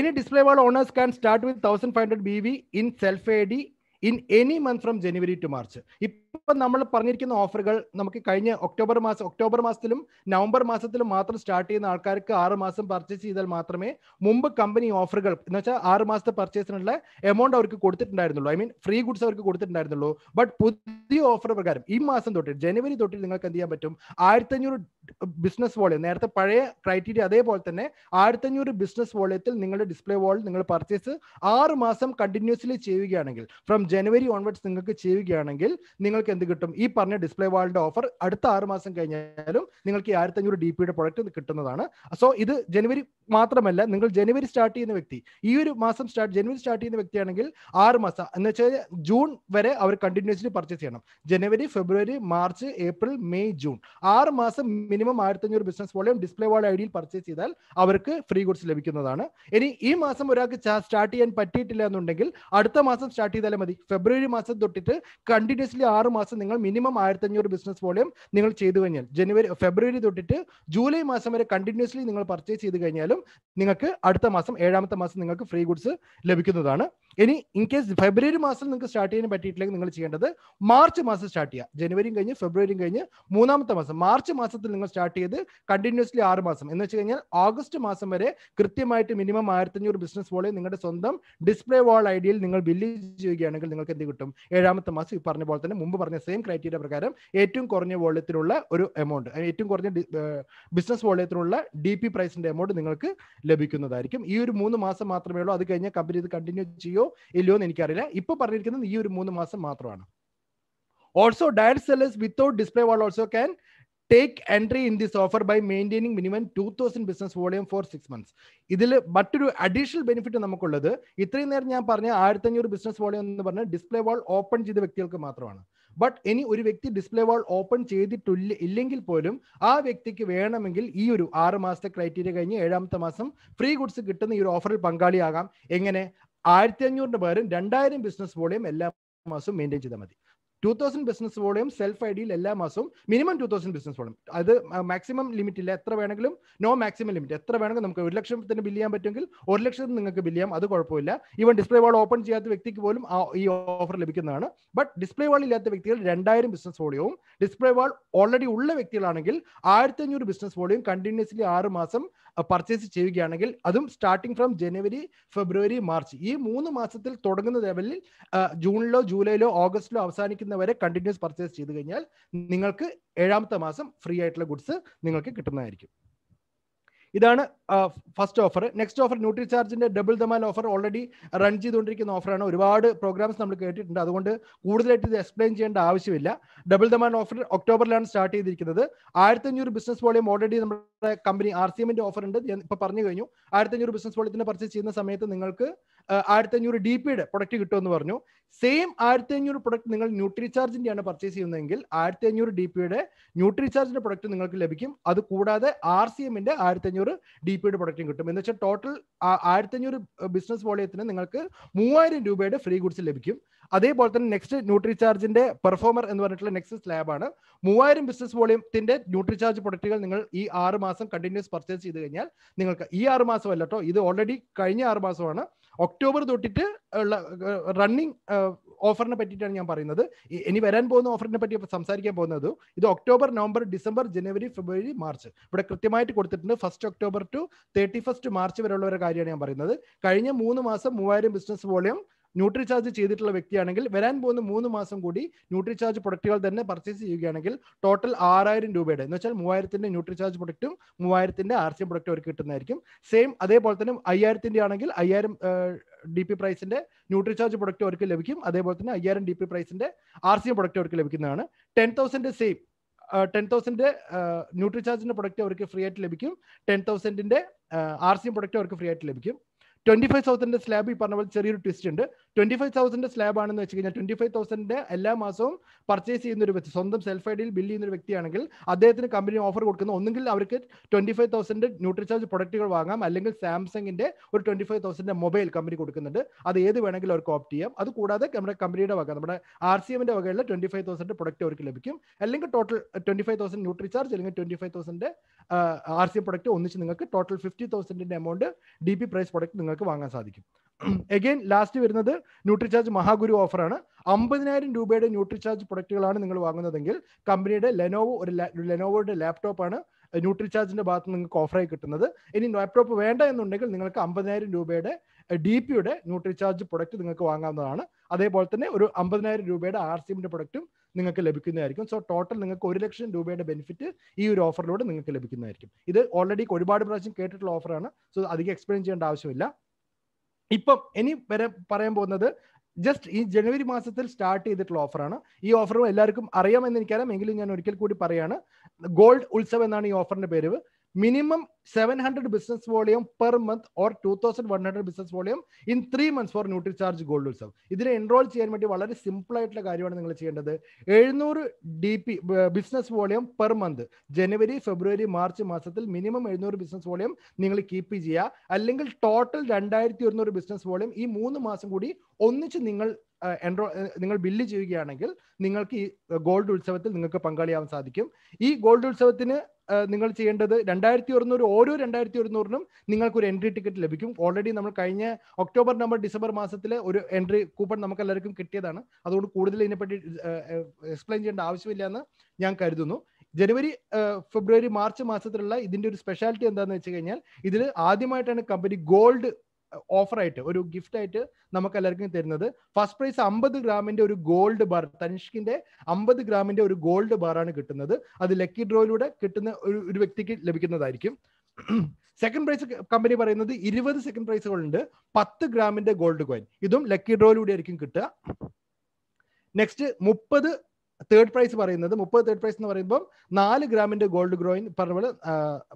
A: any display wall owners can start with thousand five hundred B V in self A D in any month from January to March ഇപ്പം ഇപ്പൊ നമ്മൾ പറഞ്ഞിരിക്കുന്ന ഓഫറുകൾ നമുക്ക് കഴിഞ്ഞ ഒക്ടോബർ മാസം ഒക്ടോബർ മാസത്തിലും നവംബർ മാസത്തിലും മാത്രം സ്റ്റാർട്ട് ചെയ്യുന്ന ആൾക്കാർക്ക് ആറ് മാസം പർച്ചേസ് ചെയ്താൽ മാത്രമേ മുമ്പ് കമ്പനി ഓഫറുകൾ എന്ന് വെച്ചാൽ ആറ് മാസത്തെ പർച്ചേസിനുള്ള എമൗണ്ട് അവർക്ക് കൊടുത്തിട്ടുണ്ടായിരുന്നുള്ളൂ ഐ മീൻ ഫ്രീ ഗുഡ്സ് അവർക്ക് കൊടുത്തിട്ടുണ്ടായിരുന്നുള്ളൂ ബട്ട് പുതിയ ഓഫർ പ്രകാരം ഈ മാസം തൊട്ട് ജനുവരി തൊട്ടിൽ നിങ്ങൾക്ക് എന്ത് ചെയ്യാൻ പറ്റും ആയിരത്തഞ്ഞൂറ് ബിസിനസ് വോളിയം നേരത്തെ പഴയ ക്രൈറ്റീരിയ അതേപോലെ തന്നെ ആയിരത്തഞ്ഞൂറ് ബിസിനസ് വോളിയത്തിൽ നിങ്ങളുടെ ഡിസ്പ്ലേ വോൾ നിങ്ങൾ പർച്ചേസ് ആറ് മാസം കണ്ടിന്യൂസ്ലി ചെയ്യുകയാണെങ്കിൽ ഫ്രം ജനുവരി ഓൺവേർഡ്സ് നിങ്ങൾക്ക് ചെയ്യുകയാണെങ്കിൽ നിങ്ങൾ നിങ്ങൾക്ക് എന്ത് കിട്ടും ഈ പറഞ്ഞ ഡിസ്പ്ലേ വാളിന്റെ ഓഫർ അടുത്ത ആറ് മാസം കഴിഞ്ഞാലും നിങ്ങൾക്ക് ഈ ആയിരത്തി അഞ്ഞൂറ് ഡി പിയുടെ പ്രൊഡക്റ്റ് കിട്ടുന്നതാണ് സോ ഇത് ജനുവരി മാത്രമല്ല നിങ്ങൾ ജനുവരി സ്റ്റാർട്ട് ചെയ്യുന്ന വ്യക്തി ഈ ഒരു മാസം സ്റ്റാർട്ട് ജനുവരി സ്റ്റാർട്ട് ചെയ്യുന്ന വ്യക്തിയാണെങ്കിൽ ആറ് മാസം എന്ന് വെച്ചാൽ ജൂൺ വരെ അവർ കണ്ടിന്യൂസ്ലി പർച്ചേസ് ചെയ്യണം ജനുവരി ഫെബ്രുവരി മാർച്ച് ഏപ്രിൽ മെയ് ജൂൺ ആറ് മാസം മിനിമം ആയിരത്തഞ്ഞൂറ് business volume display wall I purchase ചെയ്താൽ അവർക്ക് ഫ്രീ ഗുഡ്സ് ലഭിക്കുന്നതാണ് ഇനി ഈ മാസം ഒരാൾക്ക് സ്റ്റാർട്ട് ചെയ്യാൻ പറ്റിയിട്ടില്ല എന്നുണ്ടെങ്കിൽ അടുത്ത മാസം സ്റ്റാർട്ട് ചെയ്താലേ മതി ഫെബ്രുവരി മാസം തൊട്ടിട്ട് കണ്ടിന്യൂസ്ലി ആറ് മാസം നിങ്ങൾ മിനിമം ആയിരത്തഞ്ഞൂറ് ബിസിനസ് വോളിയം നിങ്ങൾ ചെയ്തു കഴിഞ്ഞാൽ ജനുവരി ഫെബ്രുവരി തൊട്ടിട്ട് ജൂലൈ മാസം വരെ കണ്ടിന്യൂസ്ലി നിങ്ങൾ പർച്ചേസ് ചെയ്ത് കഴിഞ്ഞാലും നിങ്ങൾക്ക് അടുത്ത മാസം ഏഴാമത്തെ മാസം നിങ്ങൾക്ക് ഫ്രീ ഗുഡ്സ് ലഭിക്കുന്നതാണ് ഇനി ഇൻ കേസ് ഫെബ്രുവരി മാസം നിങ്ങൾക്ക് സ്റ്റാർട്ട് ചെയ്യാൻ പറ്റിയിട്ടില്ലെങ്കിൽ നിങ്ങൾ ചെയ്യേണ്ടത് മാർച്ച് മാസം സ്റ്റാർട്ട് ചെയ്യുക ജനുവരിയും കഴിഞ്ഞ് ഫെബ്രുവരിയും കഴിഞ്ഞ് മൂന്നാമത്തെ മാസം മാർച്ച് മാസത്തിൽ നിങ്ങൾ സ്റ്റാർട്ട് ചെയ്ത് കണ്ടിന്യൂസ്ലി ആറ് മാസം എന്ന് വെച്ച് കഴിഞ്ഞാൽ ഓഗസ്റ്റ് മാസം വരെ കൃത്യമായിട്ട് മിനിമം ആയിരത്തഞ്ഞൂറ് ബിസിനസ് വോളിയും നിങ്ങളുടെ സ്വന്തം ഡിസ്പ്ലേ വാൾ ഐഡിയയിൽ നിങ്ങൾ ബില്ല് ചെയ്യുകയാണെങ്കിൽ നിങ്ങൾക്ക് എന്ത് കിട്ടും ഏഴാമത്തെ മാസം ഈ പറഞ്ഞ പോലെ തന്നെ മുമ്പ് പറഞ്ഞ സെയിം ക്രൈറ്റീരിയ പ്രകാരം ഏറ്റവും കുറഞ്ഞ വോളിയത്തിലുള്ള ഒരു എമൗണ്ട് ഏറ്റവും കുറഞ്ഞ ബിസിനസ് വോളിയത്തിലുള്ള ഡി പി പ്രൈസിന്റെ എമൗണ്ട് നിങ്ങൾക്ക് ലഭിക്കുന്നതായിരിക്കും ഈ ഒരു മൂന്ന് മാസം മാത്രമേ ഉള്ളൂ അത് കഴിഞ്ഞാൽ കമ്പനി ഇത് കണ്ടിന്യൂ ചെയ്യുമോ ഉണ്ടോ ഇല്ലയോ എന്ന് എനിക്കറിയില്ല ഇപ്പൊ പറഞ്ഞിരിക്കുന്നത് ഈ ഒരു മൂന്ന് മാസം മാത്രമാണ് also diet sellers without display wall also can take entry in this offer by maintaining minimum two thousand business volume for six months ഇതിൽ മറ്റൊരു അഡീഷണൽ ബെനിഫിറ്റ് നമുക്കുള്ളത് ഇത്രയും നേരം ഞാൻ പറഞ്ഞ ആയിരത്തഞ്ഞൂറ് ബിസിനസ് വോളിയം എന്ന് പറഞ്ഞ ഡിസ്പ്ലേ വാൾ ഓപ്പൺ ചെയ്ത വ്യക്തികൾക്ക് മാത്രമാണ് ബട്ട് ഇനി ഒരു വ്യക്തി ഡിസ്പ്ലേ വാൾ ഓപ്പൺ ചെയ്തിട്ടില്ല ഇല്ലെങ്കിൽ പോലും ആ വ്യക്തിക്ക് വേണമെങ്കിൽ ഈ ഒരു ആറ് മാസത്തെ ക്രൈറ്റീരിയ കഴിഞ്ഞ് ഏഴാമത്തെ മാസം ഫ്രീ ഗുഡ്സ് കിട്ടുന്ന ഈ ഒരു ഓഫറിൽ പങ്കാളിയാകാം എങ്ങനെ ആയിരത്തി അഞ്ഞൂറിന് പകരം രണ്ടായിരം ബിസിനസ് വോളിയം എല്ലാ മാസവും മെയിൻറ്റെയിൻ ചെയ്താൽ മതി two thousand business volume self I ഡിയിൽ എല്ലാ മാസവും minimum two thousand business volume അത് മാക്സിമം ലിമിറ്റ് ഇല്ല എത്ര വേണമെങ്കിലും നോ മാക്സിമം ലിമിറ്റ് എത്ര വേണമെങ്കിലും നമുക്ക് ഒരു ലക്ഷത്തിന് ബില്ല് ചെയ്യാൻ പറ്റുമെങ്കിൽ ഒരു ലക്ഷത്തിന് നിങ്ങൾക്ക് ബില്ല് ചെയ്യാം അത് കുഴപ്പമില്ല ഈവൻ ഡിസ്പ്ലേ വാൾ ഓപ്പൺ ചെയ്യാത്ത വ്യക്തിക്ക് പോലും ഈ ഓഫർ ലഭിക്കുന്നതാണ് ബട്ട് ഡിസ്പ്ലേ വാൾ ഇല്ലാത്ത വ്യക്തികൾ രണ്ടായിരം ബിസിനസ് വോളിയവും ഡിസ്പ്ലേ വാൾ ഓൾറെഡി ഉള്ള വ്യക്തികളാണെങ്കിൽ ആയിരത്തി അഞ്ഞൂറ് ബിസിനസ് വോളിയം കണ്ടിന്യൂസ്ലി ആറ് മാസം പർച്ചേസ് ചെയ്യുകയാണെങ്കിൽ അതും starting from January February March ഈ മൂന്ന് മാസത്തിൽ തുടങ്ങുന്ന ലെവലിൽ ജൂണിലോ ജൂലൈയിലോ ഓഗസ്റ്റിലോ അവസാനിക്കുന്നവരെ കണ്ടിന്യൂസ് പർച്ചേസ് ചെയ്ത് കഴിഞ്ഞാൽ നിങ്ങൾക്ക് ഏഴാമത്തെ മാസം ഫ്രീ ആയിട്ടുള്ള ഗുഡ്സ് നിങ്ങൾക്ക് കിട്ടുന്നതായിരിക്കും ഇതാണ് ഫസ്റ്റ് ഓഫർ നെക്സ്റ്റ് ഓഫർ ന്യൂട്രി ചാർജിന്റെ ഡബിൾ ദമാൽ ഓഫർ ഓൾറെഡി റൺ ചെയ്തുകൊണ്ടിരിക്കുന്ന ഓഫറാണ് ഒരുപാട് പ്രോഗ്രാംസ് നമ്മൾ കേട്ടിട്ടുണ്ട് അതുകൊണ്ട് കൂടുതലായിട്ട് ഇത് എക്സ്പ്ലെയിൻ ചെയ്യേണ്ട ആവശ്യമില്ല ഡബിൾ ദമാൻ ഓഫർ ഒക്ടോബറിലാണ് സ്റ്റാർട്ട് ചെയ്തിരിക്കുന്നത് ആയിരത്തി അഞ്ഞൂറ് ബിസിനസ് വോളിയം ഓൾറെഡി നമ്മൾ കമ്പനി ആർ സി എമ്മിന്റെ ഓഫർ ഉണ്ട് ഞാൻ ഇപ്പൊ പറഞ്ഞു കഴിഞ്ഞു ആയിരത്തഞ്ഞൂറ് ബിസിനസ് പോളിത്തിന്റെ പർച്ചേസ് ചെയ്യുന്ന സമയത്ത് നിങ്ങൾക്ക് ആയിരത്തഞ്ഞൂറ് ഡി പിയുടെ പ്രൊഡക്റ്റ് കിട്ടുമെന്ന് പറഞ്ഞു സെയിം ആയിരത്തഞ്ഞൂറ് പ്രൊഡക്റ്റ് നിങ്ങൾ ന്യൂട്രി ചാർജിന്റെ ആണ് പർച്ചേസ് ചെയ്യുന്നതെങ്കിൽ ആയിരത്തഞ്ഞൂറ് ഡി പിയുടെ ന്യൂട്രി ചാർജിന്റെ പ്രൊഡക്റ്റ് നിങ്ങൾക്ക് ലഭിക്കും അത് കൂടാതെ ആർ സി എമ്മിന്റെ ആയിരത്തഞ്ഞൂറ് ഡി പിയുടെ പ്രൊഡക്റ്റും കിട്ടും എന്ന് വെച്ചാൽ ടോട്ടൽ ആയിരത്തഞ്ഞൂറ് ബിസിനസ് വോളിയത്തിന് നിങ്ങൾക്ക് മൂവായിരം രൂപയുടെ ഫ്രീ ഗുഡ്സ് ലഭിക്കും അതേപോലെ തന്നെ നെക്സ്റ്റ് ന്യൂട്രിചാർജിന്റെ ചാർജിന്റെ പെർഫോമർ എന്ന് പറഞ്ഞിട്ടുള്ള നെക്സ്റ്റ് സ്ലാബാണ് മൂവായിരം ബിസിനസ് വോളിയത്തിന്റെ ന്യൂട്രിചാർജ് ചാർജ് പ്രൊഡക്റ്റുകൾ നിങ്ങൾ ഈ ആറ് മാസം കണ്ടിന്യൂസ് പർച്ചേസ് ചെയ്ത് കഴിഞ്ഞാൽ നിങ്ങൾക്ക് ഈ ആറ് മാസം അല്ല കേട്ടോ ഇത് ഓൾറെഡി കഴിഞ്ഞ ആറ് മാസമാണ് ഒക്ടോബർ തൊട്ടിട്ട് ഉള്ള റണ്ണിങ് ഓഫറിനെ പറ്റിയിട്ടാണ് ഞാൻ പറയുന്നത് ഇനി വരാൻ പോകുന്ന ഓഫറിനെ പറ്റി സംസാരിക്കാൻ പോകുന്നത് ഇത് ഒക്ടോബർ നവംബർ ഡിസംബർ ജനുവരി ഫെബ്രുവരി മാർച്ച് ഇവിടെ കൃത്യമായിട്ട് കൊടുത്തിട്ടുണ്ട് first October to thirty first March വരെയുള്ള ഒരു കാര്യമാണ് ഞാൻ പറയുന്നത് കഴിഞ്ഞ മൂന്ന് മാസം മൂവായിരം ബിസിനസ് വോളിയം ന്യൂട്രി ചാർജ് ചെയ്തിട്ടുള്ള വ്യക്തിയാണെങ്കിൽ വരാൻ പോകുന്ന മൂന്ന് മാസം കൂടി ന്യൂട്രി ചാർജ് പ്രൊഡക്റ്റുകൾ തന്നെ പർച്ചേസ് ചെയ്യുകയാണെങ്കിൽ ടോട്ടൽ ആറായിരം രൂപയുടെ എന്ന് വെച്ചാൽ മൂവായിരത്തിന്റെ ന്യൂട്രി ചാർജ് പ്രൊഡക്റ്റും മൂവായിരത്തിന്റെ ആർ സി പ്രൊഡക്റ്റും അവർക്ക് കിട്ടുന്നതായിരിക്കും സെയിം അതേപോലെ തന്നെ അയ്യായിരത്തിന്റെ ആണെങ്കിൽ അയ്യായിരം ഡി പി പ്രൈസിന്റെ ന്യൂട്രി ചാർജ് പ്രൊഡക്റ്റ് അവർക്ക് ലഭിക്കും അതേപോലെ തന്നെ അയ്യായിരം ഡി പി പ്രൈസിന്റെ ആർ സി പ്രൊഡക്റ്റ് അവർക്ക് ലഭിക്കുന്നതാണ് ten thousand same ten thousand ന്യൂട്രി ചാർജിന്റെ പ്രൊഡക്റ്റ് അവർക്ക് ഫ്രീ ആയിട്ട് ലഭിക്കും ടെൻ തൗസൻഡിന്റെ ആർ സി പ്രൊഡക്റ്റ് അവർക്ക് ഫ്രീ ആയിട്ട് ലഭിക്കും ട്വന്റി ഫൈവ് തൗസൻഡിന്റെ സ്ലാബ് ഈ പറഞ്ഞ പോലെ ചെറിയൊരു ട്വിസ്റ്റ് ഉണ്ട് ട്വന്റി ഫൈവ് തൗസൻഡ് സ്ലാബ് ആണെന്ന് വെച്ച് കഴിഞ്ഞാൽ ട്വന്റി ഫൈവ് തൗസൻഡിന്റെ എല്ലാ മാസവും പർച്ചേസ് ചെയ്യുന്ന ഒരു വ്യക്തി സ്വന്തം സെൽഫ് ഐഡിയിൽ ബിൽ ചെയ്യുന്ന ഒരു വ്യക്തിയാണെങ്കിൽ അദ്ദേഹത്തിന് കമ്പനി ഓഫർ കൊടുക്കുന്ന ഒന്നുകിൽ അവർക്ക് ട്വന്റി ഫൈവ് തൗസൻഡ് ന്യൂട്രിചാർജ് പ്രൊഡക്റ്റുകൾ വാങ്ങാം അല്ലെങ്കിൽ സാംസങ്ങിന്റെ ഒരു ട്വന്റി ഫൈവ് തൗസൻഡിന്റെ മൊബൈൽ കമ്പനി കൊടുക്കുന്നുണ്ട് അത് ഏത് വേണമെങ്കിലും അവർക്ക് ഓപ്റ്റ് ചെയ്യാം അത് കൂടാതെ നമ്മുടെ കമ്പനിയുടെ വക നമ്മുടെ ആർ സി എമ്മിന്റെ വകയുള്ള ട്വന്റി ഫൈവ് തൗസൻഡ് പ്രൊഡക്റ്റ് അവർക്ക് ലഭിക്കും അല്ലെങ്കിൽ total twenty five thousand Nutricharge അല്ലെങ്കിൽ twenty five thousand R C product ഒന്നിച്ച് നിങ്ങൾക്ക് ടോട്ടൽ ഫിഫ്റ്റി തൗസൻഡിന്റെ amount D P price product നിങ്ങൾക്ക് നിങ്ങൾക്ക് വാങ്ങാൻ സാധിക്കും എഗെയിൻ ലാസ്റ്റ് വരുന്നത് ന്യൂട്രിചാർജ് മഹാഗുരു ഓഫറാണ് അമ്പതിനായിരം രൂപയുടെ ന്യൂട്രിചാർജ് പ്രൊഡക്റ്റുകളാണ് നിങ്ങൾ വാങ്ങുന്നതെങ്കിൽ കമ്പനിയുടെ ലെനോവോ ഒരു ലെനോവോയുടെ ലാപ്ടോപ്പാണ് ന്യൂട്രിചാർജിന്റെ ഭാഗത്ത് നിങ്ങൾക്ക് ഓഫറായി കിട്ടുന്നത് ഇനി ലാപ്ടോപ്പ് വേണ്ട എന്നുണ്ടെങ്കിൽ നിങ്ങൾക്ക് അമ്പതിനായിരം രൂപയുടെ ഡി പിയുടെ ന്യൂട്രിചാർജ് പ്രൊഡക്റ്റ് നിങ്ങൾക്ക് വാങ്ങാവുന്നതാണ് അതേപോലെ തന്നെ ഒരു അമ്പതിനായിരം രൂപയുടെ ആർ സി എമ്മിന്റെ പ്രൊഡക്റ്റും നിങ്ങൾക്ക് ലഭിക്കുന്നതായിരിക്കും സോ ടോട്ടൽ നിങ്ങൾക്ക് ഒരു ലക്ഷം രൂപയുടെ ബെനിഫിറ്റ് ഈ ഒരു ഓഫറിലൂടെ നിങ്ങൾക്ക് ലഭിക്കുന്നതായിരിക്കും ഇത് ഓൾറെഡി ഒരുപാട് പ്രാവശ്യം കേട്ടിട്ടുള്ള ഓഫറാണ് സോ അധികം എക്സ്പ്ലെയിൻ ചെയ്യേണ്ട ആവശ്യമില്ല ഇപ്പം ഇനി വരെ പറയാൻ പോകുന്നത് ജസ്റ്റ് ഈ ജനുവരി മാസത്തിൽ സ്റ്റാർട്ട് ചെയ്തിട്ടുള്ള ഓഫറാണ് ഈ ഓഫർ എല്ലാവർക്കും അറിയാമെന്ന് എനിക്കറിയാം എങ്കിലും ഞാൻ ഒരിക്കൽ കൂടി പറയാണ് ഗോൾഡ് ഉത്സവം എന്നാണ് ഈ ഓഫറിന്റെ പേര് minimum seven hundred business volume per month or per thousand one hundred business volume in three months for Nutricharge gold ഉത്സവം ഇതിനെ എൻറോൾ ചെയ്യാൻ വേണ്ടി വളരെ സിമ്പിൾ ആയിട്ടുള്ള കാര്യമാണ് നിങ്ങൾ ചെയ്യേണ്ടത് എഴുന്നൂറ് D P business volume per month January ഫെബ്രുവരി മാർച്ച് മാസത്തിൽ മിനിമം എഴുന്നൂറ് ബിസിനസ് വോളിയം നിങ്ങൾ കീപ്പ് ചെയ്യുക അല്ലെങ്കിൽ ടോട്ടൽ രണ്ടായിരത്തി ഒരുന്നൂറ് ബിസിനസ് വോളിയം ഈ മൂന്ന് മാസം കൂടി ഒന്നിച്ച് നിങ്ങൾ എൻട്രോ നിങ്ങൾ ബില്ല് ചെയ്യുകയാണെങ്കിൽ നിങ്ങൾക്ക് ഈ ഗോൾഡ് ഉത്സവത്തിൽ നിങ്ങൾക്ക് പങ്കാളിയാവാൻ സാധിക്കും ഈ ഗോൾഡ് ഉത്സവത്തിന് നിങ്ങൾ ചെയ്യേണ്ടത് രണ്ടായിരത്തി ഒരുന്നൂറ് ഓരോ രണ്ടായിരത്തി ഒരുന്നൂറിനും നിങ്ങൾക്ക് ഒരു എൻട്രി ടിക്കറ്റ് ലഭിക്കും ഓൾറെഡി നമ്മൾ കഴിഞ്ഞ ഒക്ടോബർ നവംബർ ഡിസംബർ മാസത്തിലെ ഒരു എൻട്രി കൂപ്പൺ നമുക്ക് എല്ലാവർക്കും കിട്ടിയതാണ് അതുകൊണ്ട് കൂടുതൽ ഇതിനെപ്പറ്റി എക്സ്പ്ലെയിൻ ചെയ്യേണ്ട ആവശ്യമില്ല എന്ന് ഞാൻ കരുതുന്നു ജനുവരി ഫെബ്രുവരി മാർച്ച് മാസത്തിലുള്ള ഇതിന്റെ ഒരു സ്പെഷ്യാലിറ്റി എന്താണെന്ന് വെച്ച് കഴിഞ്ഞാൽ ഇതിൽ ആദ്യമായിട്ടാണ് കമ്പനി ഗോൾഡ് ഓഫറായിട്ട് ഒരു ഗിഫ്റ്റ് ആയിട്ട് നമുക്ക് എല്ലാവർക്കും തരുന്നത് ഫസ്റ്റ് പ്രൈസ് അമ്പത് ഗ്രാമിന്റെ ഒരു ഗോൾഡ് ബാർ തനിഷ്കിന്റെ അമ്പത് ഗ്രാമിന്റെ ഒരു ഗോൾഡ് ബാറാണ് കിട്ടുന്നത് അത് ലക്കി ഡ്രോയിലൂടെ കിട്ടുന്ന ഒരു ഒരു വ്യക്തിക്ക് ലഭിക്കുന്നതായിരിക്കും സെക്കൻഡ് പ്രൈസ് കമ്പനി പറയുന്നത് ഇരുപത് സെക്കൻഡ് പ്രൈസുകളുണ്ട് പത്ത് ഗ്രാമിന്റെ ഗോൾഡ് കോയിൻ ഇതും ലക്കി ഡ്രോയിലൂടെ ആയിരിക്കും കിട്ടുക നെക്സ്റ്റ് മുപ്പത് തേർഡ് പ്രൈസ് പറയുന്നത് മുപ്പത് തേർഡ് പ്രൈസ് എന്ന് പറയുമ്പോൾ നാല് ഗ്രാമിന്റെ ഗോൾഡ് ഗ്രോയിൻ പറഞ്ഞ പോലെ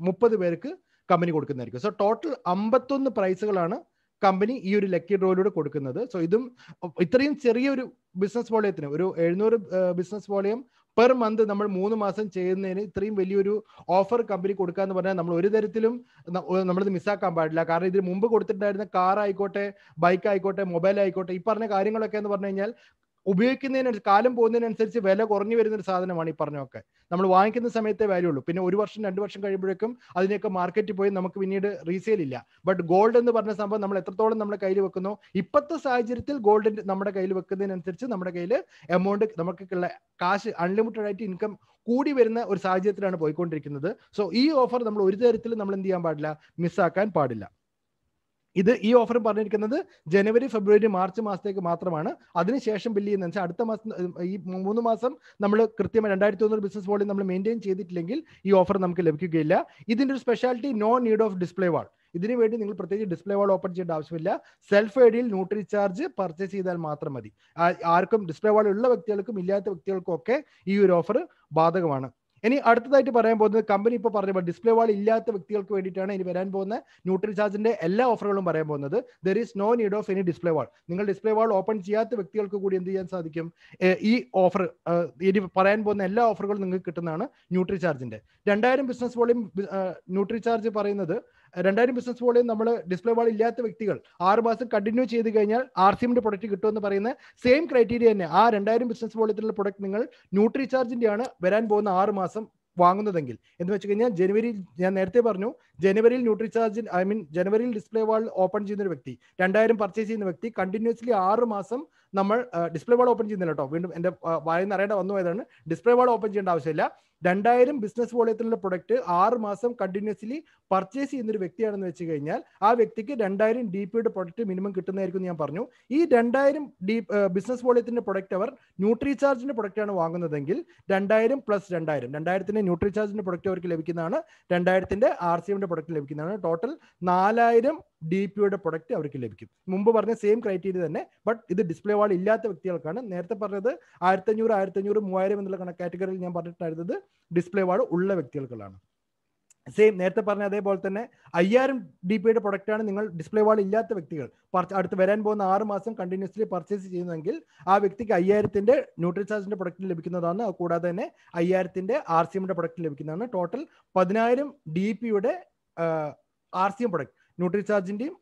A: മുപ്പത് പേർക്ക് കമ്പനി കൊടുക്കുന്നതായിരിക്കും സോ ടോട്ടൽ അമ്പത്തൊന്ന് പ്രൈസുകളാണ് കമ്പനി ഈ ഒരു ലക്കി ഡ്രോയിലൂടെ കൊടുക്കുന്നത് സോ ഇതും ഇത്രയും ചെറിയൊരു ബിസിനസ് വോളിയത്തിന് ഒരു എഴുന്നൂറ് ബിസിനസ് വോളിയം പെർ മന്ത് നമ്മൾ മൂന്ന് മാസം ചെയ്യുന്നതിന് ഇത്രയും വലിയൊരു ഓഫർ കമ്പനി കൊടുക്കുക എന്ന് പറഞ്ഞാൽ നമ്മൾ ഒരു തരത്തിലും നമ്മളത് മിസ്സാക്കാൻ പാടില്ല കാരണം ഇതിന് മുമ്പ് കൊടുത്തിട്ടുണ്ടായിരുന്ന കാർ ആയിക്കോട്ടെ ബൈക്ക് ആയിക്കോട്ടെ മൊബൈൽ ആയിക്കോട്ടെ ഈ പറഞ്ഞ കാര്യങ്ങളൊക്കെ എന്ന് പറഞ്ഞു കഴിഞ്ഞാൽ ഉപയോഗിക്കുന്നതിന് കാലം പോകുന്നതിനനുസരിച്ച് വില കുറഞ്ഞു വരുന്ന ഒരു സാധനമാണ് ഈ പറഞ്ഞൊക്കെ നമ്മൾ വാങ്ങിക്കുന്ന സമയത്തെ വാല്യൂ ഉള്ളൂ പിന്നെ ഒരു വർഷം രണ്ട് വർഷം കഴിയുമ്പോഴേക്കും അതിനൊക്കെ മാർക്കറ്റിൽ പോയി നമുക്ക് പിന്നീട് റീസെയിൽ ഇല്ല ബട്ട് ഗോൾഡ് എന്ന് പറഞ്ഞ സംഭവം നമ്മൾ എത്രത്തോളം നമ്മുടെ കയ്യിൽ വെക്കുന്നു ഇപ്പോഴത്തെ സാഹചര്യത്തിൽ ഗോൾഡ് നമ്മുടെ കയ്യിൽ വെക്കുന്നതിനനുസരിച്ച് നമ്മുടെ കയ്യിൽ എമൗണ്ട് നമുക്കുള്ള കാശ് അൺലിമിറ്റഡ് ആയിട്ട് ഇൻകം കൂടി വരുന്ന ഒരു സാഹചര്യത്തിലാണ് പോയിക്കൊണ്ടിരിക്കുന്നത് സോ ഈ ഓഫർ നമ്മൾ ഒരു തരത്തിലും നമ്മൾ എന്ത് ചെയ്യാൻ പാടില്ല മിസ്സാക്കാൻ പാടില്ല ഇത് ഈ ഓഫർ പറഞ്ഞിരിക്കുന്നത് ജനുവരി ഫെബ്രുവരി മാർച്ച് മാസത്തേക്ക് മാത്രമാണ് അതിനുശേഷം ബില്ല് ചെയ്യുന്ന വെച്ചാൽ അടുത്ത മാസം ഈ മൂന്ന് മാസം നമ്മൾ കൃത്യമായി രണ്ടായിരത്തി തൊണ്ണൂറ് ബിസിനസ് മോഡൽ നമ്മൾ മെയിൻറ്റെയിൻ ചെയ്തിട്ടില്ലെങ്കിൽ ഈ ഓഫർ നമുക്ക് ലഭിക്കുകയില്ല ഇതിൻ്റെ ഒരു speciality no need of display wall ഇതിനു വേണ്ടി നിങ്ങൾ പ്രത്യേകിച്ച് ഡിസ്പ്ലേ വാൾ ഓപ്പൺ ചെയ്യേണ്ട ആവശ്യമില്ല സെൽഫ് ഐഡിയിൽ ന്യൂട്രി ചാർജ് പർച്ചേസ് ചെയ്താൽ മാത്രം മതി ആർക്കും ഡിസ്പ്ലേ വാൾ ഉള്ള വ്യക്തികൾക്കും ഇല്ലാത്ത വ്യക്തികൾക്കും ഒക്കെ ഈ ഒരു ഓഫർ ബാധകമാണ് ഇനി അടുത്തതായിട്ട് പറയാൻ പോകുന്നത് കമ്പനി ഇപ്പോൾ പറഞ്ഞപ്പോൾ ഡിസ്പ്ലേ വാൾ ഇല്ലാത്ത വ്യക്തികൾക്ക് വേണ്ടിയിട്ടാണ് ഇനി വരാൻ പോകുന്ന ന്യൂട്രി ചാർജിന്റെ എല്ലാ ഓഫറുകളും പറയാൻ പോകുന്നത് there is no need of any display wall നിങ്ങൾ ഡിസ്പ്ലേ വാൾ ഓപ്പൺ ചെയ്യാത്ത വ്യക്തികൾക്ക് കൂടി എന്ത് ചെയ്യാൻ സാധിക്കും ഈ ഓഫർ ഇനി പറയാൻ പോകുന്ന എല്ലാ ഓഫറുകളും നിങ്ങൾക്ക് കിട്ടുന്നതാണ് ന്യൂട്രി ചാർജിന്റെ രണ്ടായിരം ബിസിനസ് വോളിയം ന്യൂട്രി ചാർജ് പറയുന്നത് രണ്ടായിരം ബിസിനസ് വോളിയം നമ്മൾ ഡിസ്പ്ലേ വാൾ ഇല്ലാത്ത വ്യക്തികൾ ആറ് മാസം കണ്ടിന്യൂ ചെയ്ത് കഴിഞ്ഞാൽ ആർ സി എമ്മിന്റെ പ്രൊഡക്റ്റ് കിട്ടുമെന്ന് പറയുന്ന സെയിം ക്രൈറ്റീരിയ തന്നെ ആ രണ്ടായിരം ബിസിനസ് വോളിയത്തിലുള്ള പ്രൊഡക്റ്റ് നിങ്ങൾ ന്യൂട്രി ആണ് വരാൻ പോകുന്ന ആറ് മാസം വാങ്ങുന്നതെങ്കിൽ എന്ന് വെച്ച് കഴിഞ്ഞാൽ ജനുവരി ഞാൻ നേരത്തെ പറഞ്ഞു ജനുവരിയിൽ ചാർജ് ഐ മീൻ ജനുവരിയിൽ ഡിസ്പ്ലേ വാൾ ഓപ്പൺ ചെയ്യുന്ന ഒരു വ്യക്തി രണ്ടായിരം പർച്ചേസ് ചെയ്യുന്ന വ്യക്തി കണ്ടിന്യൂസ്ലി ആറ് മാസം നമ്മൾ ഡിസ്പ്ലേ വാൾ ഓപ്പൺ ചെയ്യുന്നില്ല കേട്ടോ വീണ്ടും എന്റെ വായന അറിയേണ്ട വന്നു പോയതാണ് ഡിസ്പ്ലേ വാൾ ഓപ്പൺ ചെയ്യേണ്ട ആവശ്യമില്ല രണ്ടായിരം ബിസിനസ് വോളിയത്തിലുള്ള പ്രൊഡക്റ്റ് ആറ് മാസം കണ്ടിന്യൂസ്ലി പർച്ചേസ് ചെയ്യുന്ന ഒരു വ്യക്തിയാണെന്ന് വെച്ച് കഴിഞ്ഞാൽ ആ വ്യക്തിക്ക് രണ്ടായിരം ഡി പിയുടെ പ്രൊഡക്റ്റ് മിനിമം കിട്ടുന്നതായിരിക്കും ഞാൻ പറഞ്ഞു ഈ രണ്ടായിരം ഡി ബിസിനസ് വോളിയത്തിന്റെ പ്രൊഡക്റ്റ് അവർ ന്യൂട്രി ചാർജിന്റെ പ്രൊഡക്റ്റ് ആണ് വാങ്ങുന്നതെങ്കിൽ രണ്ടായിരം പ്ലസ് രണ്ടായിരം രണ്ടായിരത്തിന്റെ ന്യൂട്രി ചാർജിന്റെ പ്രൊഡക്റ്റ് അവർക്ക് ലഭിക്കുന്നതാണ് രണ്ടായിരത്തിന്റെ ആർ സി എമ്മിന്റെ പ്രൊഡക്റ്റ് ലഭിക്കുന്നതാണ് ടോട്ടൽ നാലായിരം ഡി പി യുടെ പ്രൊഡക്റ്റ് അവർക്ക് ലഭിക്കും മുമ്പ് പറഞ്ഞ സെയിം ക്രൈറ്റീരിയ തന്നെ ബട്ട് ഇത് ഡിസ്പ്ലേ വാൾ ഇല്ലാത്ത വ്യക്തികൾക്കാണ് നേരത്തെ പറഞ്ഞത് ആയിരത്തഞ്ഞൂറ് ആയിരത്തഞ്ഞൂറ് മൂവായിരം എന്നുള്ള കണക്ക് കാറ്റഗറിയിൽ ഞാൻ പറഞ്ഞിട്ടുണ്ടായിരുന്നത് ഡിസ്പ്ലേ വാൾ ഉള്ള വ്യക്തികൾക്കുള്ളതാണ് സെയിം നേരത്തെ പറഞ്ഞ അതേപോലെ തന്നെ അയ്യായിരം ഡി പി യുടെ പ്രൊഡക്റ്റാണ് നിങ്ങൾ ഡിസ്പ്ലേ വാൾ ഇല്ലാത്ത വ്യക്തികൾ അടുത്ത് വരാൻ പോകുന്ന ആറ് മാസം കണ്ടിന്യൂസ്ലി പർച്ചേസ് ചെയ്യുന്നെങ്കിൽ ആ വ്യക്തിക്ക് അയ്യായിരത്തിന്റെ ചാർജിന്റെ പ്രൊഡക്റ്റ് ലഭിക്കുന്നതാണ് കൂടാതെ തന്നെ അയ്യായിരത്തിന്റെ ആർ സി എമ്മിന്റെ പ്രൊഡക്റ്റ് ലഭിക്കുന്നതാണ് ടോട്ടൽ പതിനായിരം ഡി പിയുടെ R C M product Nutri ചാർജിന്റെയും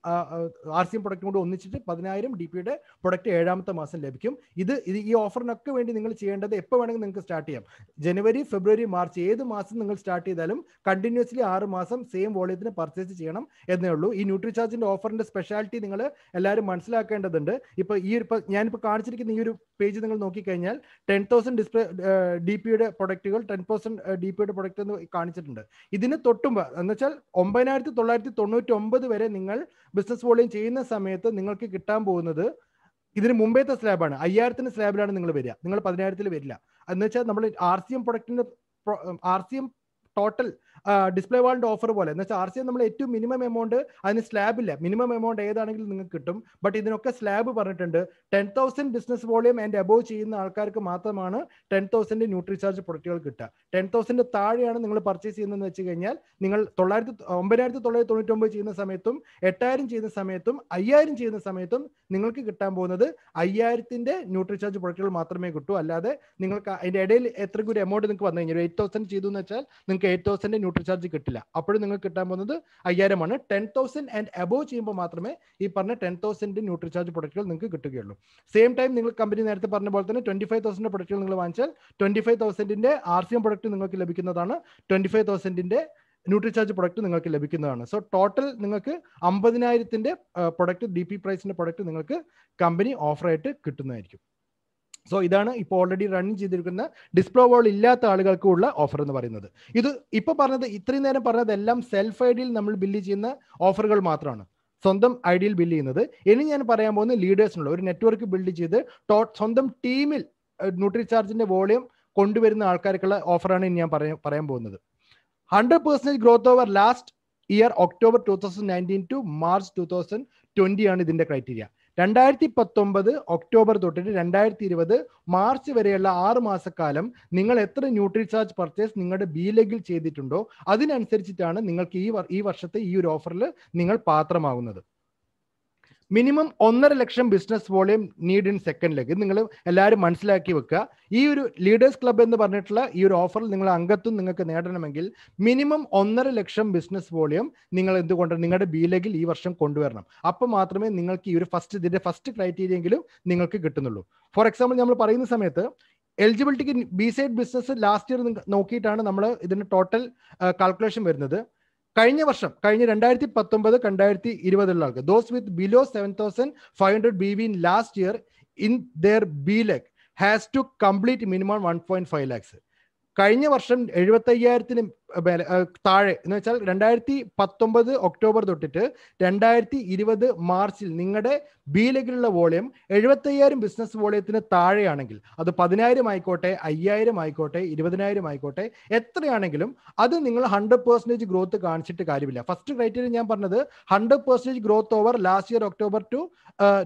A: ആർ സി എം പ്രൊഡക്റ്റും കൂടി ഒന്നിച്ചിട്ട് പതിനായിരം ഡി പിയുടെ പ്രൊഡക്റ്റ് ഏഴാമത്തെ മാസം ലഭിക്കും ഇത് ഇത് ഈ ഓഫറിനൊക്കെ വേണ്ടി നിങ്ങൾ ചെയ്യേണ്ടത് എപ്പോൾ വേണമെങ്കിൽ നിങ്ങൾക്ക് സ്റ്റാർട്ട് ചെയ്യാം ജനുവരി ഫെബ്രുവരി മാർച്ച് ഏത് മാസം നിങ്ങൾ സ്റ്റാർട്ട് ചെയ്താലും കണ്ടിന്യൂസ്ലി ആറ് മാസം സെയിം വോളിയത്തിന് പർച്ചേസ് ചെയ്യണം എന്നേ ഉള്ളൂ ഈ ന്യൂട്രി ചാർജിന്റെ ഓഫറിന്റെ സ്പെഷ്യാലിറ്റി നിങ്ങൾ എല്ലാവരും മനസ്സിലാക്കേണ്ടതുണ്ട് ഇപ്പോൾ ഈ ഇപ്പോൾ ഞാനിപ്പോൾ കാണിച്ചിരിക്കുന്ന ഈ ഒരു പേജ് നിങ്ങൾ നോക്കിക്കഴിഞ്ഞാൽ ടെൻ തൗസൻഡ് ഡിസ്പ്ലേ ഡി പിയുടെ പ്രൊഡക്റ്റുകൾ ടെൻ തൗസൻഡ് ഡി പിയുടെ പ്രൊഡക്റ്റ് എന്ന് കാണിച്ചിട്ടുണ്ട് ഇതിന് തൊട്ടുമ്പോൾ എന്ന് വെച്ചാൽ ഒമ്പതിനായിരത്തി തൊള്ളായിരത്തി തൊണ്ണൂറ്റി ഒമ്പത് വരെ നിങ്ങൾ ബിസിനസ് വോളിയം ചെയ്യുന്ന സമയത്ത് നിങ്ങൾക്ക് കിട്ടാൻ പോകുന്നത് ഇതിന് മുമ്പേത്തെ സ്ലാബാണ് അയ്യായിരത്തിന്റെ സ്ലാബിലാണ് നിങ്ങൾ വരിക നിങ്ങൾ പതിനായിരത്തിൽ വരില്ല എന്ന് വെച്ചാൽ നമ്മൾ ആർ സി എം പ്രൊഡക്റ്റിന്റെ R C M total display വാളിന്റെ ഓഫർ പോലെ എന്ന് വെച്ചാൽ ആർ സി നമ്മൾ ഏറ്റവും മിനിമം എമൗണ്ട് അതിന് സ്ലാബ് ഇല്ല മിനിമം എമൗണ്ട് ഏതാണെങ്കിലും നിങ്ങൾക്ക് കിട്ടും ബട്ട് ഇതിനൊക്കെ സ്ലാബ് പറഞ്ഞിട്ടുണ്ട് ten thousand business volume and above ചെയ്യുന്ന ആൾക്കാർക്ക് മാത്രമാണ് ടെൻ തൗസൻഡ് ന്യൂട്രി ചാർജ് പ്രൊഡക്റ്റുകൾ കിട്ടുക ടെൻ തൗസൻഡ് താഴെയാണ് നിങ്ങൾ പർച്ചേസ് ചെയ്യുന്നതെന്ന് വെച്ച് കഴിഞ്ഞാൽ നിങ്ങൾ തൊള്ളായിരത്തി ഒമ്പതിനായിരത്തി തൊള്ളായിരത്തി തൊണ്ണൂറ്റൊമ്പത് ചെയ്യുന്ന സമയത്തും എട്ടായിരം ചെയ്യുന്ന സമയത്തും അയ്യായിരം ചെയ്യുന്ന സമയത്തും നിങ്ങൾക്ക് കിട്ടാൻ പോകുന്നത് അയ്യായിരത്തിന്റെ ന്യൂട്രി ചാർജ് പ്രൊഡക്റ്റുകൾ മാത്രമേ കിട്ടൂ അല്ലാതെ നിങ്ങൾക്ക് അതിന്റെ ഇടയിൽ എത്ര കൂടി എമൗണ്ട് നിങ്ങൾക്ക് വന്നു കഴിഞ്ഞാൽ എയ്റ്റ് തൗസൻഡ് ചെയ്തു എന്ന് വെച്ചാൽ നിങ്ങൾക്ക് എയ്റ്റ് തൗസൻഡ് ന്യൂട്രൽ ചാർജ് കിട്ടില്ല അപ്പോഴും നിങ്ങൾക്ക് കിട്ടാൻ പോകുന്നത് അയ്യായിരമാണ് ടെൻ തൗസൻഡ് ആൻഡ് അബോവ് ചെയ്യുമ്പോൾ മാത്രമേ ഈ പറഞ്ഞ ടെൻ തൗസൻഡ് ന്യൂട്രൽ ചാർജ് പ്രൊഡക്റ്റുകൾ നിങ്ങൾക്ക് കിട്ടുകയുള്ളൂ സെയിം ടൈം നിങ്ങൾ കമ്പനി നേരത്തെ പറഞ്ഞ പോലെ തന്നെ ട്വന്റി ഫൈവ് തൗസൻഡ് പ്രൊഡക്റ്റുകൾ നിങ്ങൾ വാങ്ങിച്ചാൽ ട്വന്റി ഫൈവ് തൗസൻഡിന്റെ ആർ സി എം പ്രൊഡക്റ്റ് നിങ്ങൾക്ക് ലഭിക്കുന്നതാണ് ട്വന്റി ഫൈവ് തൗസൻഡിന്റെ ന്യൂട്രൽ ചാർജ് പ്രൊഡക്റ്റ് നിങ്ങൾക്ക് ലഭിക്കുന്നതാണ് സോ ടോട്ടൽ നിങ്ങൾക്ക് അമ്പതിനായിരത്തിന്റെ പ്രൊഡക്റ്റ് ഡി പി പ്രൈസിന്റെ പ്രൊഡക്റ്റ് നിങ്ങൾക്ക് കമ്പനി ഓഫറായിട്ട് കിട്ടുന്നതായിരിക്കും സോ ഇതാണ് ഇപ്പോൾ ഓൾറെഡി റൺ ചെയ്തിരിക്കുന്ന ഡിസ്പ്ലോ വോൾ ഇല്ലാത്ത ആളുകൾക്കുള്ള ഓഫർ എന്ന് പറയുന്നത് ഇത് ഇപ്പോൾ പറഞ്ഞത് ഇത്രയും നേരം പറഞ്ഞതെല്ലാം സെൽഫ് ഐഡിയിൽ നമ്മൾ ബില്ല് ചെയ്യുന്ന ഓഫറുകൾ മാത്രമാണ് സ്വന്തം ഐഡിയിൽ ബില്ല് ചെയ്യുന്നത് ഇനി ഞാൻ പറയാൻ പോകുന്ന ലീഡേഴ്സിനുള്ള ഒരു നെറ്റ്വർക്ക് ബിൽഡ് ചെയ്ത് സ്വന്തം ടീമിൽ ന്യൂട്രി ചാർജിന്റെ വോളിയം കൊണ്ടുവരുന്ന ആൾക്കാർക്കുള്ള ഓഫറാണ് ഇനി ഞാൻ പറയാൻ പറയാൻ പോകുന്നത് hundred percentage growth over last year October two thousand nineteen to March two thousand twenty ആണ് ഇതിന്റെ ക്രൈറ്റീരിയ രണ്ടായിരത്തി പത്തൊമ്പത് ഒക്ടോബർ തൊട്ടിട്ട് രണ്ടായിരത്തി ഇരുപത് മാർച്ച് വരെയുള്ള ആറ് മാസക്കാലം നിങ്ങൾ എത്ര ന്യൂട്രി ചാർജ് പർച്ചേസ് നിങ്ങളുടെ ബി ലെഗിൽ ചെയ്തിട്ടുണ്ടോ അതിനനുസരിച്ചിട്ടാണ് നിങ്ങൾക്ക് ഈ ഈ വർഷത്തെ ഈ ഒരു ഓഫറിൽ നിങ്ങൾ പാത്രമാകുന്നത് മിനിമം ഒന്നര lakh business volume need in second leg ഇത് നിങ്ങൾ എല്ലാവരും മനസ്സിലാക്കി വെക്കുക ഈ ഒരു ലീഡേഴ്സ് ക്ലബ്ബ് എന്ന് പറഞ്ഞിട്ടുള്ള ഈ ഒരു ഓഫറിൽ നിങ്ങൾ അംഗത്വം നിങ്ങൾക്ക് നേടണമെങ്കിൽ മിനിമം ഒന്നര ലക്ഷം ബിസിനസ് വോളിയം നിങ്ങൾ എന്തുകൊണ്ട് നിങ്ങളുടെ ബി ലെഗിൽ ഈ വർഷം കൊണ്ടുവരണം അപ്പോൾ മാത്രമേ നിങ്ങൾക്ക് ഈ ഒരു ഫസ്റ്റ് ഇതിന്റെ ഫസ്റ്റ് ക്രൈറ്റീരിയ എങ്കിലും നിങ്ങൾക്ക് കിട്ടുന്നുള്ളൂ ഫോർ എക്സാമ്പിൾ നമ്മൾ പറയുന്ന സമയത്ത് എലിജിബിലിറ്റിക്ക് B side business last year നോക്കിയിട്ടാണ് നമ്മൾ ഇതിന് ടോട്ടൽ കാൽക്കുലേഷൻ വരുന്നത് കഴിഞ്ഞ വർഷം കഴിഞ്ഞ രണ്ടായിരത്തി പത്തൊമ്പത് രണ്ടായിരത്തി ഇരുപതിലുള്ള ആൾക്ക് those with below seven thousand five hundred B V in last year in their B leg has to complete minimum one point five lakhs കഴിഞ്ഞ വർഷം എഴുപത്തയ്യായിരത്തിനും താഴെ എന്ന് വെച്ചാൽ രണ്ടായിരത്തി പത്തൊമ്പത് ഒക്ടോബർ തൊട്ടിട്ട് രണ്ടായിരത്തി ഇരുപത് മാർച്ചിൽ നിങ്ങളുടെ ബി ലെഗിലുള്ള വോളിയം എഴുപത്തയ്യായിരം ബിസിനസ് വോളിയത്തിന് താഴെയാണെങ്കിൽ അത് പതിനായിരം ആയിക്കോട്ടെ അയ്യായിരം ആയിക്കോട്ടെ ഇരുപതിനായിരം ആയിക്കോട്ടെ എത്രയാണെങ്കിലും അത് നിങ്ങൾ ഹൺഡ്രഡ് പെർസെൻറ്റേജ് ഗ്രോത്ത് കാണിച്ചിട്ട് കാര്യമില്ല ഫസ്റ്റ് ക്രൈറ്റീരിയ ഞാൻ പറഞ്ഞത് hundred percentage growth over last year October to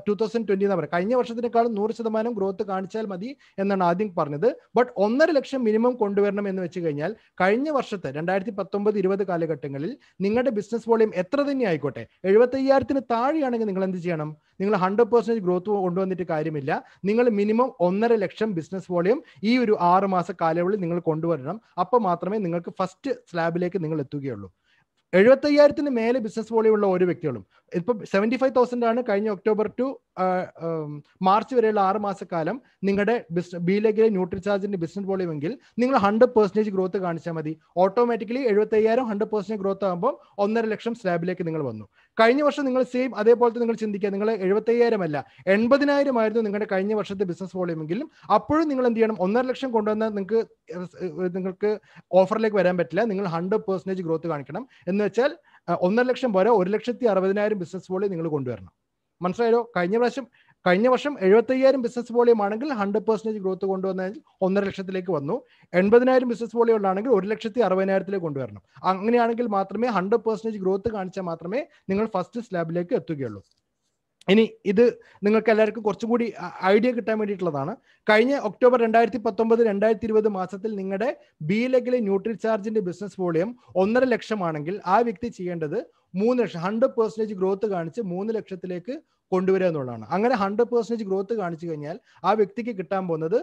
A: two thousand twenty എന്ന് പറഞ്ഞത് കഴിഞ്ഞ വർഷത്തിനേക്കാളും നൂറ് ശതമാനം ഗ്രോത്ത് കാണിച്ചാൽ മതി എന്നാണ് ആദ്യം പറഞ്ഞത് ബട്ട് ഒന്നര ലക്ഷം മിനിമം കൊണ്ടുവരണം എന്ന് വെച്ച് കഴിഞ്ഞാൽ കഴിഞ്ഞ വർഷത്തെ രണ്ടായിരത്തി പത്തൊമ്പത് ഇരുപത് കാലഘട്ടങ്ങളിൽ നിങ്ങളുടെ ബിസിനസ് വോളിയം എത്ര തന്നെ ആയിക്കോട്ടെ എഴുപത്തി അയ്യായിരത്തിന് താഴെയാണെങ്കിൽ നിങ്ങൾ എന്ത് ചെയ്യണം നിങ്ങൾ ഹൺഡ്രഡ് പെർസെൻറ്റ് ഗ്രോത്ത് കൊണ്ടുവന്നിട്ട് കാര്യമില്ല നിങ്ങൾ മിനിമം ഒന്നര ലക്ഷം ബിസിനസ് വോളിയം ഈ ഒരു ആറ് മാസ കാലയളവിൽ നിങ്ങൾ കൊണ്ടുവരണം അപ്പോൾ മാത്രമേ നിങ്ങൾക്ക് ഫസ്റ്റ് സ്ലാബിലേക്ക് നിങ്ങൾ എത്തുകയുള്ളൂ എഴുപത്തയ്യായിരത്തിന് മേലെ ബിസിനസ് വോളിയം ഉള്ള ഓരോ വ്യക്തികളും ഇപ്പം സെവൻറ്റി ഫൈവ് തൗസൻഡ് ആണ് കഴിഞ്ഞ ഒക്ടോബർ ടു മാർച്ച് വരെയുള്ള ആറ് മാസക്കാലം നിങ്ങളുടെ ബിസിനസ് ന്യൂട്രൽ ന്യൂട്രിചാർജിന്റെ ബിസിനസ് വോളിയുമെങ്കിൽ നിങ്ങൾ ഹൺഡ്രഡ് പെർസെൻറ്റേജ് ഗ്രോത്ത് കാണിച്ചാൽ മതി ഓട്ടോമാറ്റിക്കലി അയ്യായിരം ഹൺഡ്രഡ് പെർസെൻറ്റ് ഗ്രോത്ത് ആകുമ്പോൾ ഒന്നര ലക്ഷം സ്ലാബിലേക്ക് നിങ്ങൾ വന്നു കഴിഞ്ഞ വർഷം നിങ്ങൾ സെയിം അതേപോലത്തെ നിങ്ങൾ ചിന്തിക്കുക നിങ്ങൾ എഴുപത്തയ്യായിരം അല്ല എൺപതിനായിരം ആയിരുന്നു നിങ്ങളുടെ കഴിഞ്ഞ വർഷത്തെ ബിസിനസ് വോളിയുമെങ്കിലും അപ്പോഴും നിങ്ങൾ എന്ത് ചെയ്യണം ഒന്നര ലക്ഷം കൊണ്ടുവന്നാൽ നിങ്ങൾക്ക് നിങ്ങൾക്ക് ഓഫറിലേക്ക് വരാൻ പറ്റില്ല നിങ്ങൾ ഹൺഡ്രഡ് പെർസെൻറ്റേജ് ഗ്രോത്ത് കാണിക്കണം എന്ന് വെച്ചാൽ ഒന്നര ലക്ഷം വരെ ഒരു ലക്ഷത്തി അറുപതിനായിരം ബിസിനസ് വോളിയം നിങ്ങൾ കൊണ്ടുവരണം മനസ്സിലായോ കഴിഞ്ഞ പ്രാവശ്യം കഴിഞ്ഞ വർഷം എഴുപത്തയ്യായിരം ബിസിനസ് വോളിയം ആണെങ്കിൽ ഹൺഡ്രഡ് പെർസെൻറ്റേജ് ഗ്രോത്ത് കൊണ്ടുവന്നാൽ ഒന്നര ലക്ഷത്തിലേക്ക് വന്നു എൺപതിനായിരം ബിസിനസ് വോളിയം ആണെങ്കിൽ ഒരു ലക്ഷത്തി അറുപതിനായിരത്തിലേക്ക് കൊണ്ടുവരണം അങ്ങനെയാണെങ്കിൽ മാത്രമേ ഹൺഡ്രഡ് പെർസെൻറ്റേജ് ഗ്രോത്ത് കാണിച്ചാൽ മാത്രമേ നിങ്ങൾ ഫസ്റ്റ് സ്ലാബിലേക്ക് എത്തുകയുള്ളൂ ഇനി ഇത് നിങ്ങൾക്ക് എല്ലാവർക്കും കുറച്ചും കൂടി ഐഡിയ കിട്ടാൻ വേണ്ടിയിട്ടുള്ളതാണ് കഴിഞ്ഞ ഒക്ടോബർ രണ്ടായിരത്തി പത്തൊമ്പത് രണ്ടായിരത്തി ഇരുപത് മാസത്തിൽ നിങ്ങളുടെ ബി ലെഗിലെ ന്യൂട്രി ചാർജിന്റെ ബിസിനസ് വോളിയം ഒന്നര ലക്ഷമാണെങ്കിൽ ആ വ്യക്തി ചെയ്യേണ്ടത് മൂന്ന് ലക്ഷം ഹൺഡ്രഡ് പെർസെൻറ്റേജ് ഗ്രോത്ത് കാണിച്ച് മൂന്ന് ലക്ഷത്തിലേക്ക് കൊണ്ടുവരിക എന്നുള്ളതാണ് അങ്ങനെ ഹൺഡ്രഡ് പെർസെൻറ്റേജ് ഗ്രോത്ത് കാണിച്ചു കഴിഞ്ഞാൽ ആ വ്യക്തിക്ക് കിട്ടാൻ പോകുന്നത്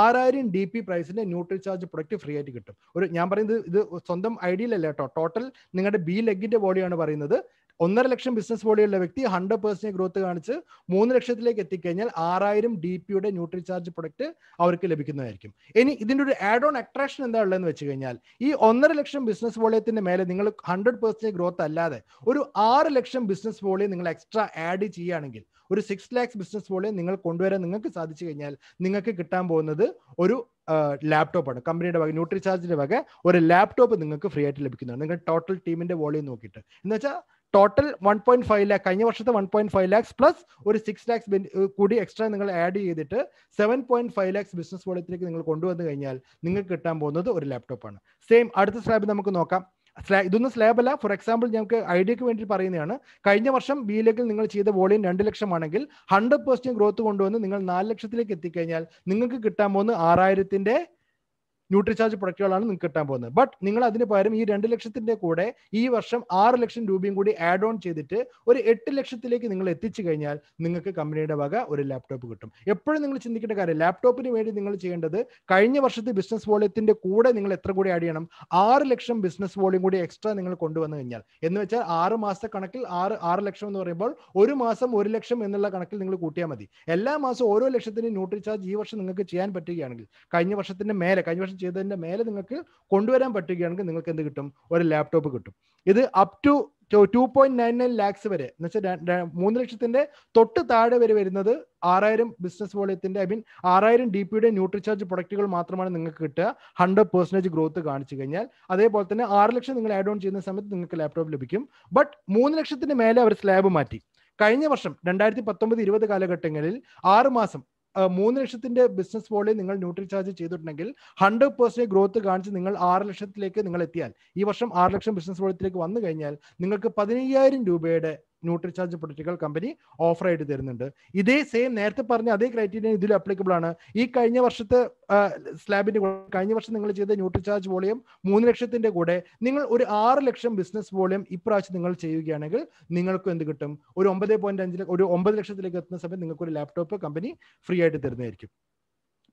A: ആറായിരം ഡി പി പ്രൈസിന്റെ ന്യൂട്രി ചാർജ് പ്രൊഡക്റ്റ് ഫ്രീ ആയിട്ട് കിട്ടും ഒരു ഞാൻ പറയുന്നത് ഇത് സ്വന്തം ഐഡിയയിലല്ല കേട്ടോ ടോട്ടൽ നിങ്ങളുടെ ബി ലെഗിന്റെ ബോഡിയാണ് പറയുന്നത് ഒന്നര ലക്ഷം ബിസിനസ് ബോഡിയുള്ള വ്യക്തി ഹൺഡ്രഡ് പെർസെന്റ് ഗ്രോത്ത് കാണിച്ച് മൂന്ന് ലക്ഷത്തിലേക്ക് എത്തിക്കഴിഞ്ഞാൽ ആറായിരം ഡി പിയുടെ ന്യൂട്രി ചാർജ് പ്രൊഡക്റ്റ് അവർക്ക് ലഭിക്കുന്നതായിരിക്കും ഇനി ഇതിൻ്റെ ഒരു ആഡ് ഓൺ അട്രാക്ഷൻ എന്താ ഉള്ളതെന്ന് വെച്ച് കഴിഞ്ഞാൽ ഈ ഒന്നര ലക്ഷം ബിസിനസ് വോളിയത്തിന്റെ മേലെ നിങ്ങൾ ഹൺഡ്രഡ് പെർസെന്റ് ഗ്രോത്ത് അല്ലാതെ ഒരു ആറ് ലക്ഷം ബിസിനസ് വോളിയം നിങ്ങൾ എക്സ്ട്രാ ആഡ് ചെയ്യുകയാണെങ്കിൽ ഒരു സിക്സ് ലാക്സ് ബിസിനസ് വോളിയം നിങ്ങൾ കൊണ്ടുവരാൻ നിങ്ങൾക്ക് സാധിച്ചു കഴിഞ്ഞാൽ നിങ്ങൾക്ക് കിട്ടാൻ പോകുന്നത് ഒരു ലാപ്ടോപ്പാണ് കമ്പനിയുടെ വക ന്യൂട്രി ചാർജിന്റെ വക ഒരു ലാപ്ടോപ്പ് നിങ്ങൾക്ക് ഫ്രീ ആയിട്ട് ലഭിക്കുന്നതാണ് നിങ്ങൾ ടോട്ടൽ ടീമിന്റെ വോളിയം നോക്കിയിട്ട് എന്ന് വെച്ചാൽ total one point five lakh കഴിഞ്ഞ വർഷത്തെ one point five lakhs plus ഒരു സിക്സ് ലാക്സ് കൂടി എക്സ്ട്രാ നിങ്ങൾ ആഡ് ചെയ്തിട്ട് seven point five lakhs business വോളത്തിലേക്ക് നിങ്ങൾ കൊണ്ടുവന്നു കഴിഞ്ഞാൽ നിങ്ങൾക്ക് കിട്ടാൻ പോകുന്നത് ഒരു ലാപ്ടോപ്പ് ആണ് സെയിം അടുത്ത സ്ലാബ് നമുക്ക് നോക്കാം സ്ലാ ഇതൊന്നും സ്ലാബല്ല ഫോർ എക്സാമ്പിൾ ഞങ്ങൾക്ക് ഐഡിയക്ക് വേണ്ടി പറയുന്നതാണ് കഴിഞ്ഞ വർഷം ബിയിലേക്ക് നിങ്ങൾ ചെയ്ത വോളിയം രണ്ട് ലക്ഷമാണെങ്കിൽ ഹൺഡ്രഡ് പെർസെന്റ് ഗ്രോത്ത് കൊണ്ടുവന്ന് നിങ്ങൾ നാല് ലക്ഷത്തിലേക്ക് എത്തിക്കഴിഞ്ഞാൽ നിങ്ങൾക്ക് കിട്ടാൻ പോകുന്ന ആറായിരത്തിന്റെ ന്യൂട്രിചാർജ് പ്രൊഡക്റ്റുകളാണ് നിങ്ങൾക്ക് കിട്ടാൻ പോകുന്നത് ബട്ട് നിങ്ങൾ അതിന് പകരം ഈ രണ്ട് ലക്ഷത്തിന്റെ കൂടെ ഈ വർഷം ആറ് ലക്ഷം രൂപയും കൂടി ആഡ് ഓൺ ചെയ്തിട്ട് ഒരു എട്ട് ലക്ഷത്തിലേക്ക് നിങ്ങൾ എത്തിച്ചു കഴിഞ്ഞാൽ നിങ്ങൾക്ക് കമ്പനിയുടെ വക ഒരു ലാപ്ടോപ്പ് കിട്ടും എപ്പോഴും നിങ്ങൾ ചിന്തിക്കേണ്ട കാര്യം ലാപ്ടോപ്പിന് വേണ്ടി നിങ്ങൾ ചെയ്യേണ്ടത് കഴിഞ്ഞ വർഷത്തെ ബിസിനസ് വോളിയത്തിന്റെ കൂടെ നിങ്ങൾ എത്ര കൂടി ആഡ് ചെയ്യണം ആറ് ലക്ഷം ബിസിനസ് വോളിയം കൂടി എക്സ്ട്രാ നിങ്ങൾ കൊണ്ടുവന്നു കഴിഞ്ഞാൽ എന്ന് വെച്ചാൽ ആറ് മാസത്തെ കണക്കിൽ ആറ് ആറ് ലക്ഷം എന്ന് പറയുമ്പോൾ ഒരു മാസം ഒരു ലക്ഷം എന്നുള്ള കണക്കിൽ നിങ്ങൾ കൂട്ടിയാൽ മതി എല്ലാ മാസവും ഓരോ ലക്ഷത്തിന് ന്യൂട്രി ചാർജ് ഈ വർഷം നിങ്ങൾക്ക് ചെയ്യാൻ പറ്റുകയാണെങ്കിൽ കഴിഞ്ഞ വർഷത്തിന്റെ മേലെ കഴിഞ്ഞ വർഷം ചെയ്തതിൻ്റെ മേലെ നിങ്ങൾക്ക് കൊണ്ടുവരാൻ പറ്റുകയാണെങ്കിൽ നിങ്ങൾക്ക് എന്ത് കിട്ടും ഒരു ലാപ്ടോപ്പ് കിട്ടും ഇത് up to two point nine nine lakhs വരെ എന്ന് വെച്ചാൽ മൂന്ന് ലക്ഷത്തിന്റെ തൊട്ട് താഴെ വരെ വരുന്നത് ആറായിരം ബിസിനസ് വോളിയത്തിന്റെ ഐ മീൻ ആറായിരം ഡി പിയുടെ ന്യൂട്രിചാർജ് പ്രൊഡക്റ്റുകൾ മാത്രമാണ് നിങ്ങൾക്ക് കിട്ടുക ഹൺഡ്രഡ് പെർസെന്റേജ് ഗ്രോത്ത് കാണിച്ചു കഴിഞ്ഞാൽ അതേപോലെ തന്നെ ആറ് ലക്ഷം നിങ്ങൾ ആഡ് ഓൺ ചെയ്യുന്ന സമയത്ത് നിങ്ങൾക്ക് ലാപ്ടോപ്പ് ലഭിക്കും ബട്ട് മൂന്ന് ലക്ഷത്തിന് മേലെ അവർ സ്ലാബ് മാറ്റി കഴിഞ്ഞ വർഷം രണ്ടായിരത്തി പത്തൊമ്പത് ഇരുപത് കാലഘട്ടങ്ങളിൽ ആറ് മാസം മൂന്ന് ലക്ഷത്തിന്റെ ബിസിനസ് വോളിയം നിങ്ങൾ ന്യൂട്രൽ ചാർജ് ചെയ്തിട്ടുണ്ടെങ്കിൽ ഹൺഡ്രഡ് പെർസെന്റ് ഗ്രോത്ത് കാണിച്ച് നിങ്ങൾ ആറ് ലക്ഷത്തിലേക്ക് നിങ്ങൾ എത്തിയാൽ ഈ വർഷം ആറ് ലക്ഷം ബിസിനസ് വോളിയത്തിലേക്ക് വന്നു കഴിഞ്ഞാൽ നിങ്ങൾക്ക് പതിനയ്യായിരം രൂപയുടെ ന്യൂട്രിചാർജ് പൊളിറ്റിക്കൽ കമ്പനി ഓഫർ ആയിട്ട് തരുന്നുണ്ട് ഇതേ സെയിം നേരത്തെ പറഞ്ഞ അതേ ക്രൈറ്റീരിയ ഇതിൽ അപ്ലിക്കബിൾ ആണ് ഈ കഴിഞ്ഞ വർഷത്തെ സ്ലാബിന്റെ കഴിഞ്ഞ വർഷം നിങ്ങൾ ചെയ്ത ന്യൂട്രിചാർജ് വോളിയം മൂന്ന് ലക്ഷത്തിന്റെ കൂടെ നിങ്ങൾ ഒരു ആറ് ലക്ഷം ബിസിനസ് വോളിയം ഇപ്രാവശ്യം നിങ്ങൾ ചെയ്യുകയാണെങ്കിൽ നിങ്ങൾക്ക് എന്ത് കിട്ടും ഒരു ഒമ്പത് പോയിന്റ് അഞ്ച് ഒരു ഒമ്പത് ലക്ഷത്തിലേക്ക് എത്തുന്ന സമയത്ത് നിങ്ങൾക്ക് ഒരു ലാപ്ടോപ്പ് കമ്പനി ഫ്രീ ആയിട്ട് തരുന്നതായിരിക്കും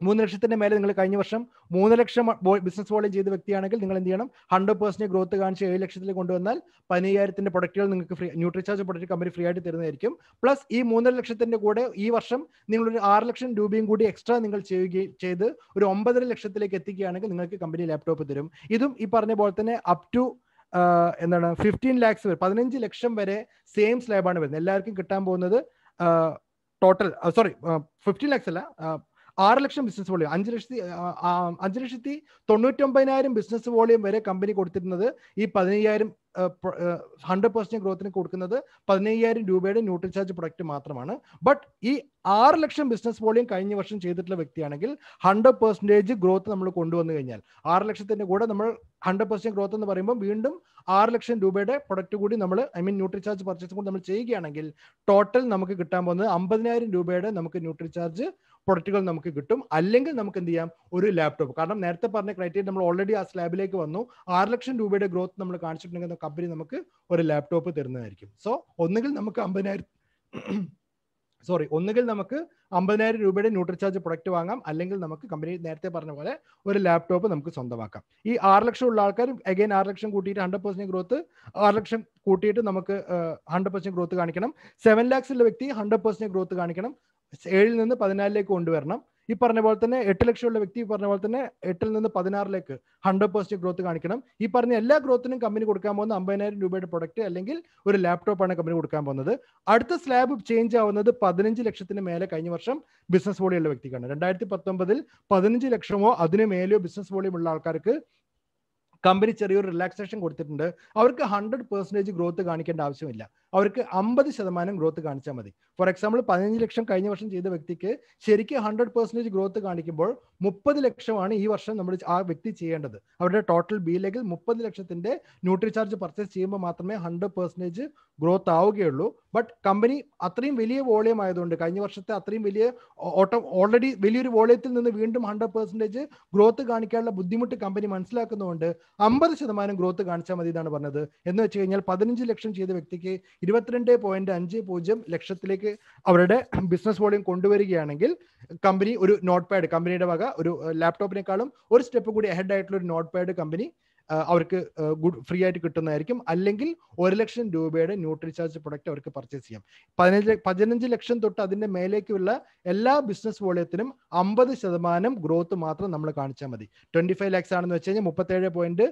A: മൂന്ന് ലക്ഷത്തിന്റെ മേലെ നിങ്ങൾ കഴിഞ്ഞ വർഷം മൂന്ന് ലക്ഷം ബിസിനസ് വോളിയം ചെയ്ത വ്യക്തിയാണെങ്കിൽ നിങ്ങൾ എന്ത് ചെയ്യണം ഹൺഡ്രഡ് പെർസെന്റ് ഗ്രോത്ത് കാണിച്ച് ഏഴ് ലക്ഷത്തിൽ കൊണ്ടുവന്നാൽ പതിനയ്യായിരത്തിന്റെ പ്രൊഡക്റ്റുകൾ നിങ്ങൾക്ക് free Nutricharge product company free ആയിട്ട് തരുന്നതായിരിക്കും പ്ലസ് ഈ മൂന്നര ലക്ഷത്തിന്റെ കൂടെ ഈ വർഷം നിങ്ങളൊരു ആറ് ലക്ഷം രൂപയും കൂടി എക്സ്ട്രാ നിങ്ങൾ ചെയ്യുകയും ചെയ്ത് ഒരു ഒമ്പതര ലക്ഷത്തിലേക്ക് എത്തിക്കുകയാണെങ്കിൽ നിങ്ങൾക്ക് കമ്പനി ലാപ്ടോപ്പ് തരും ഇതും ഈ പറഞ്ഞ പോലെ തന്നെ അപ് ടു എന്താണ് ഫിഫ്റ്റീൻ ലാക്സ് വരെ പതിനഞ്ച് ലക്ഷം വരെ സെയിം സ്ലാബാണ് വരുന്നത് എല്ലാവർക്കും കിട്ടാൻ പോകുന്നത് ടോട്ടൽ സോറി ഫിഫ്റ്റീൻ ലാക്സ് അല്ല ആറ് ലക്ഷം ബിസിനസ് വോളിയം അഞ്ച് ലക്ഷത്തി അഞ്ച് ലക്ഷത്തി തൊണ്ണൂറ്റൊമ്പതിനായിരം ബിസിനസ് വോളിയം വരെ കമ്പനി കൊടുത്തിരുന്നത് ഈ പതിനയ്യായിരം ഹൺഡ്രഡ് പെർസെന്റ് ഗ്രോത്തിന് കൊടുക്കുന്നത് പതിനയ്യായിരം രൂപയുടെ ന്യൂട്രൽ ചാർജ് പ്രൊഡക്റ്റ് മാത്രമാണ് ബട്ട് ഈ ആറ് ലക്ഷം ബിസിനസ് വോളിയം കഴിഞ്ഞ വർഷം ചെയ്തിട്ടുള്ള വ്യക്തിയാണെങ്കിൽ ഹൺഡ്രഡ് പെർസെൻറ്റേജ് ഗ്രോത്ത് നമ്മൾ കൊണ്ടുവന്നു കഴിഞ്ഞാൽ ആറ് ലക്ഷത്തിന്റെ കൂടെ നമ്മൾ ഹൺഡ്രഡ് പെർസെന്റ് ഗ്രോത്ത് എന്ന് പറയുമ്പോൾ വീണ്ടും ആറ് ലക്ഷം രൂപയുടെ പ്രൊഡക്റ്റ് കൂടി നമ്മൾ I mean Nutri Charge purchase കൂടി നമ്മൾ ചെയ്യുകയാണെങ്കിൽ ടോട്ടൽ നമുക്ക് കിട്ടാൻ പോകുന്നത് അമ്പതിനായിരം രൂപയുടെ നമുക്ക് ന്യൂട്രി ചാർജ് പ്രൊഡക്റ്റുകൾ നമുക്ക് കിട്ടും അല്ലെങ്കിൽ നമുക്ക് എന്ത് ചെയ്യാം ഒരു ലാപ്ടോപ്പ് കാരണം നേരത്തെ പറഞ്ഞ ക്രൈറ്റീരിയ നമ്മൾ ഓൾറെഡി ആ സ്ലാബിലേക്ക് വന്നു ആറ് ലക്ഷം രൂപയുടെ ഗ്രോത്ത് നമ്മൾ കാണിച്ചിട്ടുണ്ടെങ്കിൽ കമ്പനി നമുക്ക് ഒരു ലാപ്ടോപ്പ് തരുന്നതായിരിക്കും സോ ഒന്നുകിൽ നമുക്ക് അമ്പതിനായിരം സോറി ഒന്നുകിൽ നമുക്ക് അമ്പതിനായിരം രൂപയുടെ ന്യൂട്രി ചാർജ് പ്രൊഡക്റ്റ് വാങ്ങാം അല്ലെങ്കിൽ നമുക്ക് കമ്പനി നേരത്തെ പറഞ്ഞ പോലെ ഒരു ലാപ്ടോപ്പ് നമുക്ക് സ്വന്തമാക്കാം ഈ ആറ് ലക്ഷം ഉള്ള ആൾക്കാർ അഗൈൻ ആറ് ലക്ഷം കൂട്ടിയിട്ട് ഹൺഡ്രഡ് പെർസെന്റ് ഗ്രോത്ത് ആറ് ലക്ഷം കൂട്ടിയിട്ട് നമുക്ക് ഹൺഡ്രഡ് പെർസെന്റ് ഗ്രോത്ത് കാണിക്കണം സെവൻ ലാക്സ് ഉള്ള വ്യക്തി ഹൺഡ്രഡ് പെർസെന്റ് ഗ്രോത്ത് കാണിക്കണം ഏഴിൽ നിന്ന് പതിനാലിലേക്ക് കൊണ്ടുവരണം ഈ പറഞ്ഞ പോലെ തന്നെ എട്ട് ലക്ഷമുള്ള വ്യക്തി പറഞ്ഞ പോലെ തന്നെ എട്ടിൽ നിന്ന് പതിനാറിലേക്ക് ഹൺഡ്രഡ് പെർസെന്റ് ഗ്രോത്ത് കാണിക്കണം ഈ പറഞ്ഞ എല്ലാ ഗ്രോത്തിനും കമ്പനി കൊടുക്കാൻ പോകുന്ന അമ്പതിനായിരം രൂപയുടെ പ്രൊഡക്റ്റ് അല്ലെങ്കിൽ ഒരു ലാപ്ടോപ്പാണ് കമ്പനി കൊടുക്കാൻ പോകുന്നത് അടുത്ത സ്ലാബ് ചേഞ്ച് ആവുന്നത് പതിനഞ്ച് ലക്ഷത്തിന് മേലെ കഴിഞ്ഞ വർഷം ബിസിനസ് വോളിയുള്ള വ്യക്തിക്കാണ് രണ്ടായിരത്തി പത്തൊമ്പതിൽ പതിനഞ്ച് ലക്ഷമോ അതിനു മേലെയോ ബിസിനസ് വോളിയുമുള്ള ആൾക്കാർക്ക് കമ്പനി ചെറിയൊരു റിലാക്സേഷൻ കൊടുത്തിട്ടുണ്ട് അവർക്ക് ഹൺഡ്രഡ് പെർസെൻറ്റേജ് ഗ്രോത്ത് കാണിക്കേണ്ട ആവശ്യമില്ല അവർക്ക് അമ്പത് ശതമാനം ഗ്രോത്ത് കാണിച്ചാൽ മതി ഫോർ എക്സാമ്പിൾ പതിനഞ്ച് ലക്ഷം കഴിഞ്ഞ വർഷം ചെയ്ത വ്യക്തിക്ക് ശരിക്കും ഹൺഡ്രഡ് പെർസെൻറ്റേജ് ഗ്രോത്ത് കാണിക്കുമ്പോൾ മുപ്പത് ലക്ഷമാണ് ഈ വർഷം നമ്മൾ ആ വ്യക്തി ചെയ്യേണ്ടത് അവരുടെ ടോട്ടൽ ബില്ലിൽ മുപ്പത് ലക്ഷത്തിന്റെ ന്യൂട്രി ചാർജ് പർച്ചേസ് ചെയ്യുമ്പോൾ മാത്രമേ ഹൺഡ്രഡ് പെർസെൻറ്റേജ് ഗ്രോത്ത് ആവുകയുള്ളൂ ബട്ട് കമ്പനി അത്രയും വലിയ വോളിയം ആയതുകൊണ്ട് കഴിഞ്ഞ വർഷത്തെ അത്രയും വലിയ ഓട്ടോ ഓൾറെഡി വലിയൊരു വോളിയത്തിൽ നിന്ന് വീണ്ടും ഹൺഡ്രഡ് പെർസെൻറ്റേജ് ഗ്രോത്ത് കാണിക്കാനുള്ള ബുദ്ധിമുട്ട് കമ്പനി മനസ്സിലാക്കുന്നതുകൊണ്ട് അമ്പത് ശതമാനം ഗ്രോത്ത് കാണിച്ചാൽ മതി എന്നാണ് പറഞ്ഞത് എന്ന് വെച്ച് കഴിഞ്ഞാൽ പതിനഞ്ച് ലക്ഷം ചെയ്ത വ്യക്തിക്ക് ഇരുപത്തിരണ്ട് പോയിന്റ് അഞ്ച് പൂജ്യം ലക്ഷത്തിലേക്ക് അവരുടെ ബിസിനസ് വോളിയം കൊണ്ടുവരികയാണെങ്കിൽ കമ്പനി ഒരു നോട്ട് പാഡ് കമ്പനിയുടെ വക ഒരു ലാപ്ടോപ്പിനെക്കാളും ഒരു സ്റ്റെപ്പ് കൂടി അഹെഡ് ആയിട്ടുള്ള ഒരു നോട്ട് പാഡ് കമ്പനി അവർക്ക് ഗുഡ് ഫ്രീ ആയിട്ട് കിട്ടുന്നതായിരിക്കും അല്ലെങ്കിൽ ഒരു ലക്ഷം രൂപയുടെ ന്യൂട്രി ചാർജ് പ്രൊഡക്റ്റ് അവർക്ക് പർച്ചേസ് ചെയ്യാം പതിനഞ്ച് പതിനഞ്ച് ലക്ഷം തൊട്ട് അതിൻ്റെ മേലേക്കുള്ള എല്ലാ ബിസിനസ് വോളിയത്തിനും അമ്പത് ശതമാനം ഗ്രോത്ത് മാത്രം നമ്മൾ കാണിച്ചാൽ മതി ട്വന്റി ഫൈവ് ലാക്സ് ആണെന്ന് വെച്ച് കഴിഞ്ഞാൽ മുപ്പത്തേഴ് പോയിന്റ്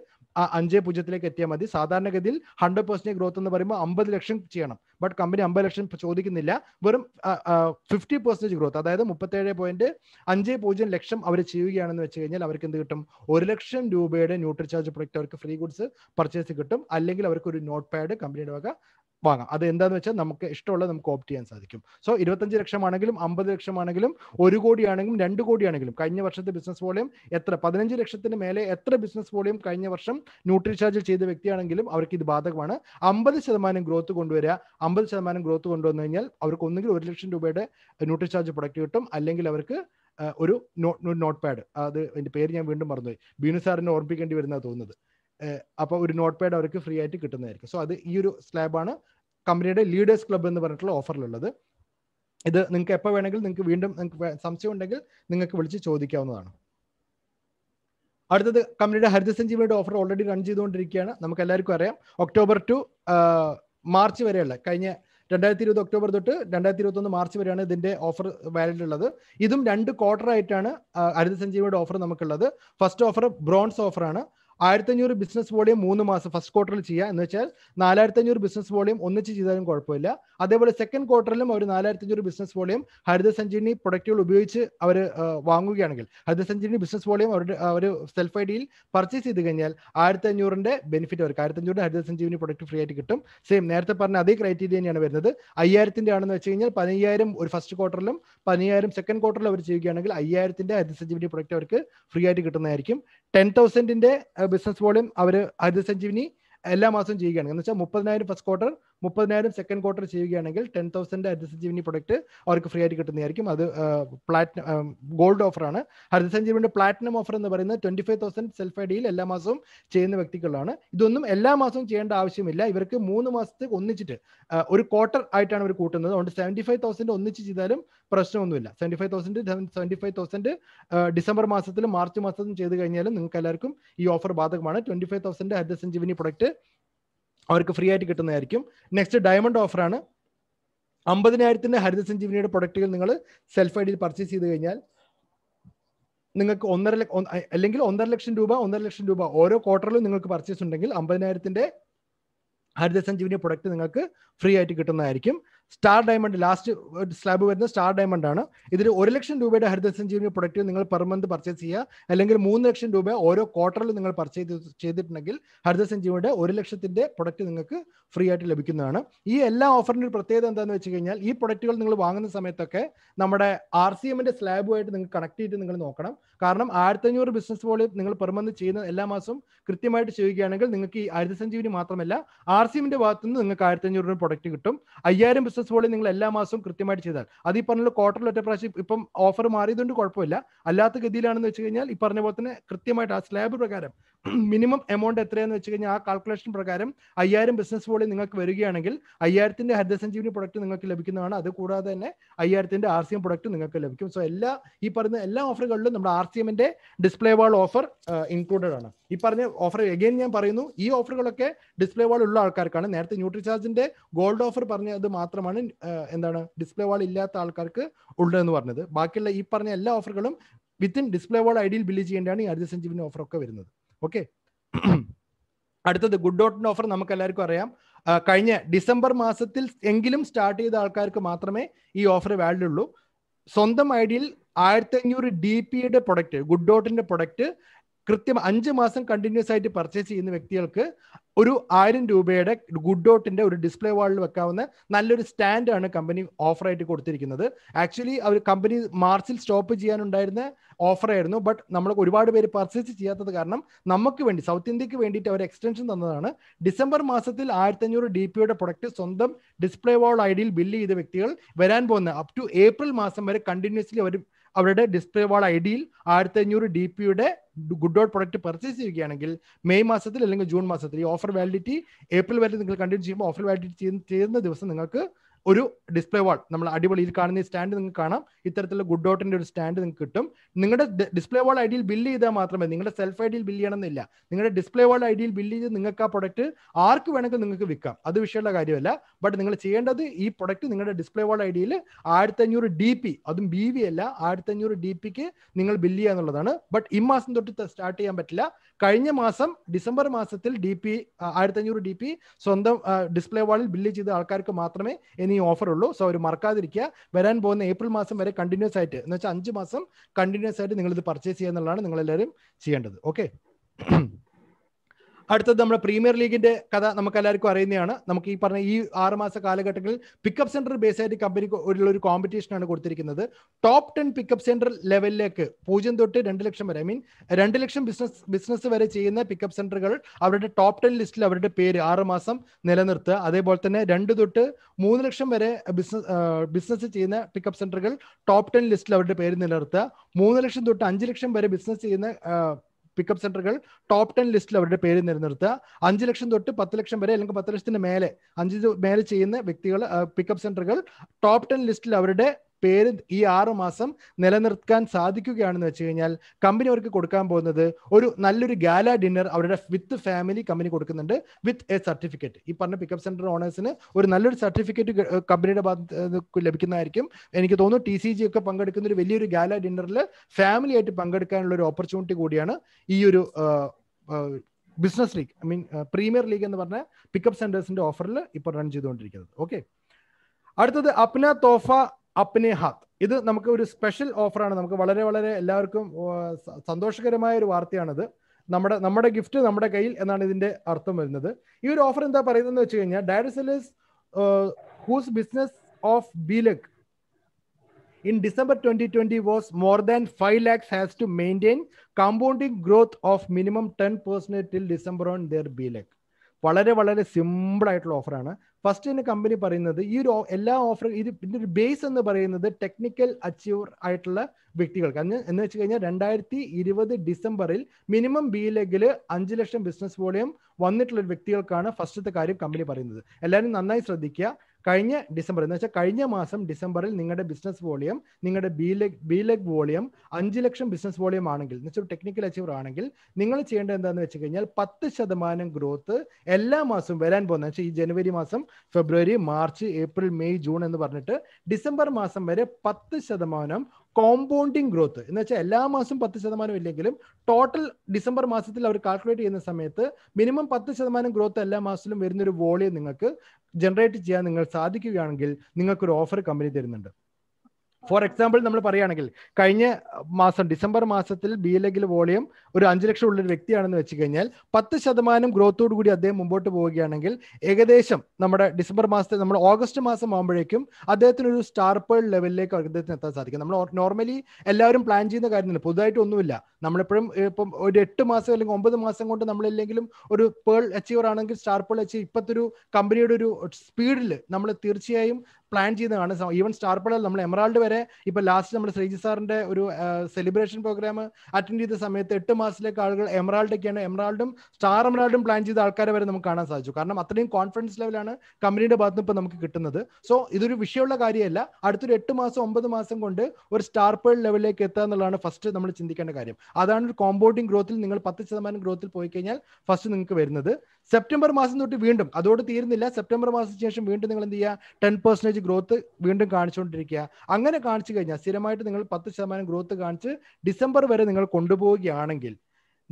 A: അഞ്ച് പൂജ്യത്തിലേക്ക് എത്തിയാൽ മതി സാധാരണഗതിയിൽ ഹൺഡ്രഡ് പെർസെന്റ് ഗ്രോത്ത് എന്ന് പറയുമ്പോൾ അമ്പത് ലക്ഷം ചെയ്യണം ബട്ട് കമ്പനി അമ്പത് ലക്ഷം ചോദിക്കുന്നില്ല വെറും ഫിഫ്റ്റി പെർസെൻറ്റേജ് ഗ്രോത്ത് അതായത് മുപ്പത്തേഴ് പോയിന്റ് അഞ്ച് പൂജ്യം ലക്ഷം അവർ ചെയ്യുകയാണെന്ന് വെച്ച് കഴിഞ്ഞാൽ അവർക്ക് എന്ത് കിട്ടും ഒരു ലക്ഷം രൂപയുടെ ന്യൂട്രി ചാർജ് പ്രൊഡക്റ്റ് അവർക്ക് ഫ്രീ ഗുഡ്സ് പർച്ചേസ് കിട്ടും അല്ലെങ്കിൽ അവർക്ക് ഒരു നോട്ട് പാഡ് കമ്പനിയുടെ വക വാങ്ങാം അത് എന്താന്ന് വെച്ചാൽ നമുക്ക് ഇഷ്ടമുള്ളത് നമുക്ക് ഓപ്റ്റ് ചെയ്യാൻ സാധിക്കും സോ ഇരുപത്തഞ്ച് ലക്ഷമാണെങ്കിലും അമ്പത് ലക്ഷമാണെങ്കിലും ഒരു കോടിയാണെങ്കിലും രണ്ട് കോടിയാണെങ്കിലും കഴിഞ്ഞ വർഷത്തെ ബിസിനസ് വോളിയം എത്ര പതിനഞ്ച് ലക്ഷത്തിന് മേലെ എത്ര ബിസിനസ് വോളിയം കഴിഞ്ഞ വർഷം ന്യൂട്രി ചാർജിൽ ചെയ്ത വ്യക്തിയാണെങ്കിലും അവർക്ക് ഇത് ബാധകമാണ് അമ്പത് ശതമാനം ഗ്രോത്ത് കൊണ്ടുവരിക അമ്പത് ശതമാനം ഗ്രോത്ത് കൊണ്ടുവന്നു കഴിഞ്ഞാൽ അവർക്ക് ഒന്നുകിൽ ഒരു ലക്ഷം രൂപയുടെ ന്യൂട്രി ചാർജ് പ്രൊഡക്റ്റ് കിട്ടും അല്ലെങ്കിൽ അവർക്ക് ഒരു നോട്ട് പാഡ് അത് എന്റെ പേര് ഞാൻ വീണ്ടും മറന്നുപോയി ബീനു സാറിനെ ഓർപ്പിക്കേണ്ടി വരുന്ന തോന്നുന്നത് അപ്പൊ ഒരു നോട്ട് പാഡ് അവർക്ക് ഫ്രീ ആയിട്ട് കിട്ടുന്നതായിരിക്കും സോ അത് ഈ ഒരു സ്ലാബാണ് കമ്പനിയുടെ ലീഡേഴ്സ് ക്ലബ്ബ് എന്ന് പറഞ്ഞിട്ടുള്ള ഓഫറിലുള്ളത് ഇത് നിങ്ങൾക്ക് എപ്പോൾ വേണമെങ്കിൽ നിങ്ങൾക്ക് വീണ്ടും നിങ്ങൾക്ക് സംശയം ഉണ്ടെങ്കിൽ നിങ്ങൾക്ക് വിളിച്ച് ചോദിക്കാവുന്നതാണ് അടുത്തത് കമ്പനിയുടെ ഹരിതസഞ്ജീവിയുടെ ഓഫർ ഓൾറെഡി റൺ ചെയ്തുകൊണ്ടിരിക്കുകയാണ് നമുക്ക് എല്ലാവർക്കും അറിയാം ഒക്ടോബർ ടു മാർച്ച് വരെയുള്ള കഴിഞ്ഞ രണ്ടായിരത്തി ഇരുപത് ഒക്ടോബർ തൊട്ട് രണ്ടായിരത്തി ഇരുപത്തൊന്ന് മാർച്ച് വരെയാണ് ഇതിന്റെ ഓഫർ വാലിഡ് ഉള്ളത് ഇതും രണ്ട് ക്വാർട്ടർ ആയിട്ടാണ് സഞ്ജീവിയുടെ ഓഫർ നമുക്കുള്ളത് ഫസ്റ്റ് ഓഫർ ബ്രോൺസ് ഓഫറാണ് ആയിരത്തഞ്ഞൂറ് ബിസിനസ് വോളിയം മൂന്ന് മാസം ഫസ്റ്റ് ക്വാർട്ടറിൽ ചെയ്യുക എന്ന് വെച്ചാൽ നാലായിരത്തഞ്ഞൂറ് ബിസിനസ് വോളിയം ഒന്നിച്ച് ചെയ്താലും കുഴപ്പമില്ല അതേപോലെ സെക്കൻഡ് ക്വാർട്ടറിലും അവർ നാലായിരത്തഞ്ഞൂറ് ബിസിനസ് വോളിയം ഹരിത സഞ്ജീവനി പ്രൊഡക്റ്റുകൾ ഉപയോഗിച്ച് അവർ വാങ്ങുകയാണെങ്കിൽ ഹരിത സഞ്ജീവനി ബിസിനസ് വോളിയം അവരുടെ അവർ സെൽഫ് ഐ ഡിയിൽ പർച്ചേസ് ചെയ്ത് കഴിഞ്ഞാൽ ആയിരത്തഞ്ഞൂറിൻ്റെ ബെനിഫിറ്റ് അവർക്ക് ആയിരത്തഞ്ഞൂറിൻ്റെ ഹരിത സഞ്ജീവനി പ്രൊഡക്റ്റ് ഫ്രീ ആയിട്ട് കിട്ടും സെയിം നേരത്തെ പറഞ്ഞ അതേ ക്രൈറ്റീരിയ തന്നെയാണ് വരുന്നത് അയ്യായിരത്തിൻ്റെ ആണെന്ന് വെച്ച് കഴിഞ്ഞാൽ പതിനയ്യായിരം ഒരു ഫസ്റ്റ് ക്വാർട്ടറിലും പതിനയ്യായിരം സെക്കൻഡ് ക്വാർട്ടറിലും അവർ ചെയ്യുകയാണെങ്കിൽ അയ്യായിരത്തിൻ്റെ ഹരിത സഞ്ജീവനി പ്രൊഡക്റ്റ് അവർക്ക് ഫ്രീ ആയിട്ട് കിട്ടുന്നതായിരിക്കും ടെൻ തൗസൻഡിൻ്റെ ബിസിനസ് വോളിയം അവർ ഹരിത സഞ്ജീവിനി എല്ലാ മാസവും ചെയ്യുകയാണ് എന്ന് വെച്ചാൽ മുപ്പതിനായിരം ഫസ്റ്റ് ക്വാർട്ടർ മുപ്പതിനായിരം സെക്കൻഡ് ക്വാർട്ടർ ചെയ്യുകയാണെങ്കിൽ ടെൻ തൗസൻഡ് ഹരിതസഞ്ജീവിനി പ്രൊഡക്റ്റ് അവർക്ക് ഫ്രീ ആയിട്ട് കിട്ടുന്നതായിരിക്കും അത് പ്ലാറ്റിനം ഗോൾഡ് ഓഫറാണ് ഹരിതസഞ്ജീവിന്റെ പ്ലാറ്റിനം ഓഫർ എന്ന് പറയുന്നത് ട്വന്റി ഫൈവ് തൗസൻഡ് സെൽഫ് ഐഡിയിൽ എല്ലാ മാസവും ചെയ്യുന്ന വ്യക്തികളാണ് ഇതൊന്നും എല്ലാ മാസവും ചെയ്യേണ്ട ആവശ്യമില്ല ഇവർക്ക് മൂന്ന് മാസത്തേക്ക് ഒന്നിച്ചിട്ട് ഒരു ക്വാർട്ടർ ആയിട്ടാണ് ഇവർ കൂട്ടുന്നത് അതുകൊണ്ട് സെവൻറ്റി ഫൈവ് തൗസൻഡ് ഒന്നിച്ച് ചെയ്താലും പ്രശ്നമൊന്നുമില്ല seventy five thousand seventy five thousand December മാസത്തിലും മാർച്ച് മാസത്തിലും ചെയ്ത് കഴിഞ്ഞാലും നിങ്ങൾക്ക് എല്ലാവർക്കും ഈ ഓഫർ ബാധകമാണ് twenty five thousand Haritha Sanjeevani product അവർക്ക് ഫ്രീ ആയിട്ട് കിട്ടുന്നതായിരിക്കും നെക്സ്റ്റ് ഡയമണ്ട് ഓഫർ ആണ് അമ്പതിനായിരത്തിന്റെ ഹരിത സഞ്ജീവനിയുടെ പ്രൊഡക്റ്റുകൾ നിങ്ങൾ സെൽഫ് ഐ ഡിയിൽ പർച്ചേസ് ചെയ്ത് കഴിഞ്ഞാൽ നിങ്ങൾക്ക് ഒന്നര അല്ലെങ്കിൽ ഒന്നര ലക്ഷം രൂപ ഒന്നര ലക്ഷം രൂപ ഓരോ ക്വാർട്ടറിലും നിങ്ങൾക്ക് പർച്ചേസ് ഉണ്ടെങ്കിൽ അമ്പതിനായിരത്തിന്റെ ഹരിത സഞ്ജീവനി പ്രൊഡക്റ്റ് നിങ്ങൾക്ക് ഫ്രീ ആയിട്ട് കിട്ടുന്നതായിരിക്കും സ്റ്റാർ ഡയമണ്ട് ലാസ്റ്റ് സ്ലാബ് വരുന്ന സ്റ്റാർ ഡയമണ്ട് ആണ് ഇതിൽ ഒരു ലക്ഷം രൂപയുടെ ഹരിത സഞ്ജീവനി പ്രൊഡക്റ്റ് നിങ്ങൾ പെർ മന്ത് പർച്ചേസ് ചെയ്യുക അല്ലെങ്കിൽ മൂന്ന് ലക്ഷം രൂപ ഓരോ ക്വാർട്ടറിൽ നിങ്ങൾ പർച്ചേസ് ചെയ്തിട്ടുണ്ടെങ്കിൽ ഹരിത സഞ്ജീവിയുടെ ഒരു ലക്ഷത്തിന്റെ പ്രൊഡക്റ്റ് നിങ്ങൾക്ക് ഫ്രീ ആയിട്ട് ലഭിക്കുന്നതാണ് ഈ എല്ലാ ഓഫറിൻ്റെ ഒരു പ്രത്യേകത എന്താണെന്ന് വെച്ച് കഴിഞ്ഞാൽ ഈ പ്രൊഡക്റ്റുകൾ നിങ്ങൾ വാങ്ങുന്ന സമയത്തൊക്കെ നമ്മുടെ ആർ സി എമ്മിന്റെ സ്ലാബുമായിട്ട് നിങ്ങൾ കണക്ട് ചെയ്തിട്ട് നിങ്ങൾ നോക്കണം കാരണം ആയിരത്തഞ്ഞൂറ് ബിസിനസ് വോളിയം നിങ്ങൾ പെർമന്ത് ചെയ്യുന്ന എല്ലാ മാസവും കൃത്യമായിട്ട് ചെയ്യുകയാണെങ്കിൽ നിങ്ങൾക്ക് ഈ ആയിരത്തി സഞ്ജീവിനി മാത്രമല്ല ആർ സി എമ്മിന്റെ ഭാഗത്തു നിന്ന് നിങ്ങൾക്ക് ആയിരത്തഞ്ഞൂറ് രൂപ പ്രൊഡക്റ്റ് കിട്ടും അയ്യായിരം ബിസിനസ് വോളിയം നിങ്ങൾ എല്ലാ മാസവും കൃത്യമായിട്ട് ചെയ്താൽ അത് ഈ പറഞ്ഞ ക്വാർട്ടറിൽ ഒറ്റ പ്രാവശ്യം ഇപ്പം ഓഫർ മാറിയതുകൊണ്ട് കുഴപ്പമില്ല അല്ലാത്ത ഗതിയിലാണെന്ന് വെച്ച് കഴിഞ്ഞാൽ ഈ പറഞ്ഞ പോലെ തന്നെ കൃത്യമായിട്ട് ആ സ്ലാബ് പ്രകാരം മിനിമം എമൗണ്ട് എത്രയാന്ന് വെച്ച് കഴിഞ്ഞാൽ ആ കാൽക്കുലേഷൻ പ്രകാരം അയ്യായിരം ബിസിനസ് വോളി നിങ്ങൾക്ക് വരികയാണെങ്കിൽ അയ്യായിരത്തിന്റെ ഹരിതസഞ്ജീവനി പ്രൊഡക്റ്റ് നിങ്ങൾക്ക് ലഭിക്കുന്നതാണ് അത് കൂടാതെ തന്നെ അയ്യായിരത്തിന്റെ ആർ സി എം പ്രൊഡക്റ്റ് നിങ്ങൾക്ക് ലഭിക്കും സോ എല്ലാ ഈ പറഞ്ഞ എല്ലാ ഓഫറുകളിലും നമ്മുടെ ആർ സി എമ്മിന്റെ ഡിസ്പ്ലേ വാൾ ഓഫർ ഇൻക്ലൂഡഡ് ആണ് ഈ പറഞ്ഞ ഓഫർ എഗെയിൻ ഞാൻ പറയുന്നു ഈ ഓഫറുകളൊക്കെ ഡിസ്പ്ലേ വാൾ ഉള്ള ആൾക്കാർക്കാണ് നേരത്തെ ന്യൂട്രിചാർജിന്റെ ചാർജിന്റെ ഗോൾഡ് ഓഫർ പറഞ്ഞത് മാത്രമാണ് എന്താണ് ഡിസ്പ്ലേ വാൾ ഇല്ലാത്ത ആൾക്കാർക്ക് ഉള്ളതെന്ന് പറഞ്ഞത് ബാക്കിയുള്ള ഈ പറഞ്ഞ എല്ലാ ഓഫറുകളും വിത്തിൻ ഡിസ്പ്ലേ വാൾ ഐഡിയിൽ ബില്ല് ചെയ്യേണ്ടതാണ് ഈ ഓഫർ ഒക്കെ വരുന്നത് ഓക്കെ അടുത്തത് ഗുഡ് ഡോട്ടിന്റെ ഓഫർ നമുക്ക് എല്ലാവർക്കും അറിയാം കഴിഞ്ഞ ഡിസംബർ മാസത്തിൽ എങ്കിലും സ്റ്റാർട്ട് ചെയ്ത ആൾക്കാർക്ക് മാത്രമേ ഈ ഓഫർ വാലിഡ് ഉള്ളൂ സ്വന്തം ഐഡിയിൽ ആയിരത്തി അഞ്ഞൂറ് ഡി പിയുടെ പ്രൊഡക്റ്റ് ഗുഡ് ഡോട്ടിന്റെ പ്രൊഡക്റ്റ് കൃത്യം അഞ്ച് മാസം കണ്ടിന്യൂസ് ആയിട്ട് പർച്ചേസ് ചെയ്യുന്ന വ്യക്തികൾക്ക് ഒരു ആയിരം രൂപയുടെ ഗുഡ് ഡോട്ടിന്റെ ഒരു ഡിസ്പ്ലേ വാളിൽ വെക്കാവുന്ന നല്ലൊരു സ്റ്റാൻഡാണ് കമ്പനി ഓഫർ ആയിട്ട് കൊടുത്തിരിക്കുന്നത് ആക്ച്വലി അവർ കമ്പനി മാർച്ചിൽ സ്റ്റോപ്പ് ചെയ്യാനുണ്ടായിരുന്ന ആയിരുന്നു ബട്ട് നമ്മൾ ഒരുപാട് പേര് പർച്ചേസ് ചെയ്യാത്തത് കാരണം നമുക്ക് വേണ്ടി സൗത്ത് ഇന്ത്യക്ക് വേണ്ടിയിട്ട് അവർ എക്സ്റ്റൻഷൻ തന്നതാണ് ഡിസംബർ മാസത്തിൽ ആയിരത്തഞ്ഞൂറ് ഡി പിയുടെ പ്രൊഡക്റ്റ് സ്വന്തം ഡിസ്പ്ലേ വാൾ ഐഡിയിൽ ബില്ല് ചെയ്ത വ്യക്തികൾ വരാൻ പോകുന്ന അപ് ടു ഏപ്രിൽ മാസം വരെ കണ്ടിന്യൂസ്ലി അവർ അവരുടെ ഡിസ്പ്ലേ വാൾ ഐ ഡിയിൽ ആയിരത്തി അഞ്ഞൂറ് ഡി പിയുടെ ഗുഡ് ഡോട്ട് പ്രൊഡക്റ്റ് പർച്ചേസ് ചെയ്യുകയാണെങ്കിൽ മെയ് മാസത്തിൽ അല്ലെങ്കിൽ ജൂൺ മാസത്തിൽ ഈ ഓഫർ വാലിഡിറ്റി ഏപ്രിൽ വരെ നിങ്ങൾ കണ്ടിന്യൂ ചെയ്യുമ്പോൾ ഓഫർ വാലിഡിറ്റി ചെയ്യുന്ന ദിവസം നിങ്ങൾക്ക് ഒരു ഡിസ്പ്ലേ വാൾ നമ്മൾ അടിപൊളിയിൽ കാണുന്ന സ്റ്റാൻഡ് നിങ്ങൾക്ക് കാണാം ഇത്തരത്തിലുള്ള ഗുഡ് ഡോട്ടിന്റെ ഒരു സ്റ്റാൻഡ് നിങ്ങൾക്ക് കിട്ടും നിങ്ങളുടെ ഡിസ്പ്ലേ വാൾ ഐഡിയിൽ ബില്ല് ചെയ്താൽ മാത്രമേ നിങ്ങളുടെ സെൽഫ് ഐഡിയിൽ ബില്ല് ചെയ്യണമെന്നില്ല നിങ്ങളുടെ ഡിസ്പ്ലേ വാൾ ഐഡിയിൽ ബില്ല് ചെയ്ത് നിങ്ങൾക്ക് ആ പ്രൊഡക്റ്റ് ആർക്ക് വേണമെങ്കിൽ നിങ്ങൾക്ക് വിൽക്കാം അത് വിഷയമുള്ള കാര്യമല്ല ബട്ട് നിങ്ങൾ ചെയ്യേണ്ടത് ഈ പ്രൊഡക്റ്റ് നിങ്ങളുടെ ഡിസ്പ്ലേ വാൾ ഐഡിയിൽ ആയിരത്തി അഞ്ഞൂറ് ഡി പി അതും ബി വി അല്ല ആയിരത്തി അഞ്ഞൂറ് ഡി പിക്ക് നിങ്ങൾ ബില്ല് ചെയ്യുക എന്നുള്ളതാണ് ബട്ട് ഈ മാസം തൊട്ട് സ്റ്റാർട്ട് ചെയ്യാൻ പറ്റില്ല കഴിഞ്ഞ മാസം ഡിസംബർ മാസത്തിൽ ഡി പി ആയിരത്തി അഞ്ഞൂറ് ഡി പി സ്വന്തം ഡിസ്പ്ലേ വാളിൽ ബില്ല് ചെയ്ത ആൾക്കാർക്ക് മാത്രമേ ഇനി ഈ ഓഫർ ഉള്ളൂ സോ അവർ മറക്കാതിരിക്കുക വരാൻ പോകുന്ന ഏപ്രിൽ മാസം വരെ കണ്ടിന്യൂസ് ആയിട്ട് എന്ന് വെച്ചാൽ അഞ്ച് മാസം കണ്ടിന്യൂസ് ആയിട്ട് നിങ്ങൾ ഇത് പർച്ചേസ് ചെയ്യുക എന്നുള്ളതാണ് എല്ലാവരും ചെയ്യേണ്ടത് ഓക്കെ അടുത്തത് നമ്മുടെ പ്രീമിയർ ലീഗിന്റെ കഥ നമുക്ക് എല്ലാവർക്കും അറിയുന്നതാണ് നമുക്ക് ഈ പറഞ്ഞ ഈ ആറുമാസ കാലഘട്ടങ്ങളിൽ പിക്കപ്പ് സെന്റർ ബേസ് ആയിട്ട് ഉള്ള ഒരു ആണ് കൊടുത്തിരിക്കുന്നത് ടോപ്പ് ടെൻ പിക്കപ്പ് സെന്റർ ലെവലിലേക്ക് പൂജ്യം തൊട്ട് രണ്ട് ലക്ഷം വരെ ഐ മീൻ രണ്ട് ലക്ഷം ബിസിനസ് ബിസിനസ് വരെ ചെയ്യുന്ന പിക്കപ്പ് സെന്ററുകൾ അവരുടെ ടോപ്പ് ടെൻ ലിസ്റ്റിൽ അവരുടെ പേര് ആറുമാസം നിലനിർത്തുക അതേപോലെ തന്നെ രണ്ട് തൊട്ട് മൂന്ന് ലക്ഷം വരെ ബിസിനസ് ബിസിനസ് ചെയ്യുന്ന പിക്കപ്പ് സെന്ററുകൾ ടോപ്പ് ടെൻ ലിസ്റ്റിൽ അവരുടെ പേര് നിലനിർത്തുക മൂന്ന് ലക്ഷം തൊട്ട് അഞ്ച് ലക്ഷം വരെ ബിസിനസ് ചെയ്യുന്ന പിക്കപ്പ് സെന്ററുകൾ ടോപ്പ് ടെൻ ലിസ്റ്റിൽ അവരുടെ പേര് നിലനിർത്തുക അഞ്ച് ലക്ഷം തൊട്ട് പത്ത് ലക്ഷം വരെ അല്ലെങ്കിൽ പത്ത് ലക്ഷത്തിന് മേലെ അഞ്ച് മേലെ ചെയ്യുന്ന വ്യക്തികൾ പിക്കപ്പ് സെന്ററുകൾ ടോപ്പ് ടെൻ ലിസ്റ്റിൽ അവരുടെ പേര് ഈ ആറു മാസം നിലനിർത്താൻ സാധിക്കുകയാണെന്ന് വെച്ച് കഴിഞ്ഞാൽ കമ്പനി അവർക്ക് കൊടുക്കാൻ പോകുന്നത് ഒരു നല്ലൊരു ഗാല ഡിന്നർ അവരുടെ വിത്ത് ഫാമിലി കമ്പനി കൊടുക്കുന്നുണ്ട് വിത്ത് എ സർട്ടിഫിക്കറ്റ് ഈ പറഞ്ഞ പിക്കപ്പ് സെന്റർ ഓണേഴ്സിന് ഒരു നല്ലൊരു സർട്ടിഫിക്കറ്റ് കമ്പനിയുടെ ഭാഗത്ത് ലഭിക്കുന്നതായിരിക്കും എനിക്ക് തോന്നുന്നു ടി സി ജി ഒക്കെ പങ്കെടുക്കുന്ന ഒരു വലിയൊരു ഗാല ഡിന്നറിൽ ഫാമിലി ആയിട്ട് പങ്കെടുക്കാനുള്ള ഒരു ഓപ്പർച്യൂണിറ്റി കൂടിയാണ് ഈ ഒരു business league I mean premier league എന്ന് പറഞ്ഞ പിക്കപ്പ് സെന്റേഴ്സിന്റെ ഓഫറിൽ ഇപ്പോൾ റൺ ചെയ്തുകൊണ്ടിരിക്കുന്നത് ഓക്കെ അടുത്തത് അപ്ന തോഫ അപ്നെ ഹാത്ത് ഇത് നമുക്ക് ഒരു സ്പെഷ്യൽ ഓഫറാണ് നമുക്ക് വളരെ വളരെ എല്ലാവർക്കും സന്തോഷകരമായ ഒരു വാർത്തയാണിത് നമ്മുടെ നമ്മുടെ ഗിഫ്റ്റ് നമ്മുടെ കയ്യിൽ എന്നാണ് ഇതിന്റെ അർത്ഥം വരുന്നത് ഈ ഒരു ഓഫർ എന്താ പറയുന്നതെന്ന് വെച്ച് കഴിഞ്ഞാൽ dairy sellers whose business of B leg in twenty 2020 was more than 5 has to to maintain compounding growth of minimum 10% till December on their B leg വളരെ വളരെ സിമ്പിൾ ആയിട്ടുള്ള ഓഫറാണ് ഫസ്റ്റ് തന്നെ കമ്പനി പറയുന്നത് ഈ ഒരു എല്ലാ ഓഫർ ഇത് ഇതിൻ്റെ ഒരു ബേസ് എന്ന് പറയുന്നത് ടെക്നിക്കൽ അച്ചീവർ ആയിട്ടുള്ള വ്യക്തികൾക്ക് അന്ന് എന്ന് വെച്ച് കഴിഞ്ഞാൽ രണ്ടായിരത്തി ഇരുപത് ഡിസംബറിൽ മിനിമം ബി ലെഗില് അഞ്ച് ലക്ഷം ബിസിനസ് വോളിയം വന്നിട്ടുള്ള വ്യക്തികൾക്കാണ് ഫസ്റ്റത്തെ കാര്യം കമ്പനി പറയുന്നത് എല്ലാവരും നന്നായി ശ്രദ്ധിക്കുക കഴിഞ്ഞ ഡിസംബർ എന്ന് വെച്ചാൽ കഴിഞ്ഞ മാസം ഡിസംബറിൽ നിങ്ങളുടെ ബിസിനസ് വോളിയം നിങ്ങളുടെ B leg B leg volume അഞ്ച് ലക്ഷം ബിസിനസ് വോളിയം ആണെങ്കിൽ എന്ന് വെച്ചാൽ ടെക്നിക്കൽ അച്ചീവർ ആണെങ്കിൽ നിങ്ങൾ ചെയ്യേണ്ടത് എന്താണെന്ന് വെച്ച് കഴിഞ്ഞാൽ പത്ത് ശതമാനം ഗ്രോത്ത് എല്ലാ മാസവും വരാൻ പോകുന്ന വെച്ചാൽ ഈ ജനുവരി മാസം ഫെബ്രുവരി മാർച്ച് ഏപ്രിൽ മെയ് ജൂൺ എന്ന് പറഞ്ഞിട്ട് ഡിസംബർ മാസം വരെ പത്ത് ശതമാനം കോമ്പൗണ്ടിങ് ഗ്രോത്ത് എന്ന് വെച്ചാൽ എല്ലാ മാസവും പത്ത് ശതമാനം ഇല്ലെങ്കിലും ടോട്ടൽ ഡിസംബർ മാസത്തിൽ അവർ കാൽക്കുലേറ്റ് ചെയ്യുന്ന സമയത്ത് മിനിമം പത്ത് ശതമാനം ഗ്രോത്ത് എല്ലാ മാസത്തിലും വരുന്നൊരു വോളിയം നിങ്ങൾക്ക് ജനറേറ്റ് ചെയ്യാൻ നിങ്ങൾ സാധിക്കുകയാണെങ്കിൽ നിങ്ങൾക്കൊരു ഓഫർ കമ്പനി തരുന്നുണ്ട് ഫോർ എക്സാമ്പിൾ നമ്മൾ പറയുകയാണെങ്കിൽ കഴിഞ്ഞ മാസം ഡിസംബർ മാസത്തിൽ ബി ലെഗിൽ വോളിയം ഒരു അഞ്ച് ലക്ഷം ഉള്ള ഒരു വ്യക്തിയാണെന്ന് വെച്ച് കഴിഞ്ഞാൽ പത്ത് ശതമാനം ഗ്രോത്തോടു കൂടി അദ്ദേഹം മുമ്പോട്ട് പോവുകയാണെങ്കിൽ ഏകദേശം നമ്മുടെ ഡിസംബർ മാസത്തെ നമ്മൾ ഓഗസ്റ്റ് മാസം ആകുമ്പോഴേക്കും അദ്ദേഹത്തിന് ഒരു സ്റ്റാർ ലെവലിലേക്ക് അദ്ദേഹത്തിന് എത്താൻ സാധിക്കും നമ്മൾ നോർമലി എല്ലാവരും പ്ലാൻ ചെയ്യുന്ന കാര്യമില്ല പുതുതായിട്ട് ഒന്നുമില്ല നമ്മളെപ്പോഴും ഇപ്പം ഒരു എട്ട് മാസം അല്ലെങ്കിൽ ഒമ്പത് മാസം കൊണ്ട് നമ്മളല്ലെങ്കിലും ഒരു പേൾ അച്ചീവർ ആണെങ്കിൽ സ്റ്റാർ പേൾ അച്ചീവ് ഇപ്പത്തൊരു കമ്പനിയുടെ ഒരു സ്പീഡിൽ നമ്മൾ തീർച്ചയായും പ്ലാൻ ചെയ്യുന്നതാണ് ഈവൻ സ്റ്റാർ പ്ലയിൽ നമ്മൾ എമറാൾഡ് വരെ ഇപ്പൊ ലാസ്റ്റ് നമ്മുടെ ശ്രീജി സാറിന്റെ ഒരു സെലിബ്രേഷൻ പ്രോഗ്രാം അറ്റൻഡ് ചെയ്ത സമയത്ത് എട്ട് മാസത്തിലേക്ക് ആളുകൾ എമറാൾഡ് ഒക്കെയാണ് എമറാൾഡും സ്റ്റാർ എമറാൾഡും പ്ലാൻ ചെയ്ത ആൾക്കാരെ വരെ നമുക്ക് കാണാൻ സാധിച്ചു കാരണം അത്രയും കോൺഫിഡൻസ് ലെവലാണ് കമ്പനിയുടെ ഭാഗത്ത് ഇപ്പൊ നമുക്ക് കിട്ടുന്നത് സോ ഇതൊരു വിഷയമുള്ള കാര്യമല്ല അടുത്തൊരു എട്ട് മാസം ഒമ്പത് മാസം കൊണ്ട് ഒരു സ്റ്റാർ പേൾ ലെവലിലേക്ക് എത്തുക എന്നുള്ളതാണ് ഫസ്റ്റ് നമ്മൾ ചിന്തിക്കേണ്ട കാര്യം അതാണ് ഒരു കോമ്പൗണ്ടിങ് ഗ്രോത്തിൽ നിങ്ങൾ പത്ത് ശതമാനം ഗ്രോത്തിൽ പോയി കഴിഞ്ഞാൽ ഫസ്റ്റ് നിങ്ങൾക്ക് വരുന്നത് സെപ്റ്റംബർ മാസം തൊട്ട് വീണ്ടും അതോട് തീരുന്നില്ല സെപ്റ്റംബർ മാസത്തിന് ശേഷം വീണ്ടും നിങ്ങൾ എന്ത് ചെയ്യുക ടെൻ പെർസെന്റേജ് പെർസെൻറ്റേജ് ഗ്രോത്ത് വീണ്ടും കാണിച്ചുകൊണ്ടിരിക്കുക അങ്ങനെ കാണിച്ചു കഴിഞ്ഞാൽ സ്ഥിരമായിട്ട് നിങ്ങൾ പത്ത് ശതമാനം ഗ്രോത്ത് കാണിച്ച് ഡിസംബർ വരെ നിങ്ങൾ കൊണ്ടുപോവുകയാണെങ്കിൽ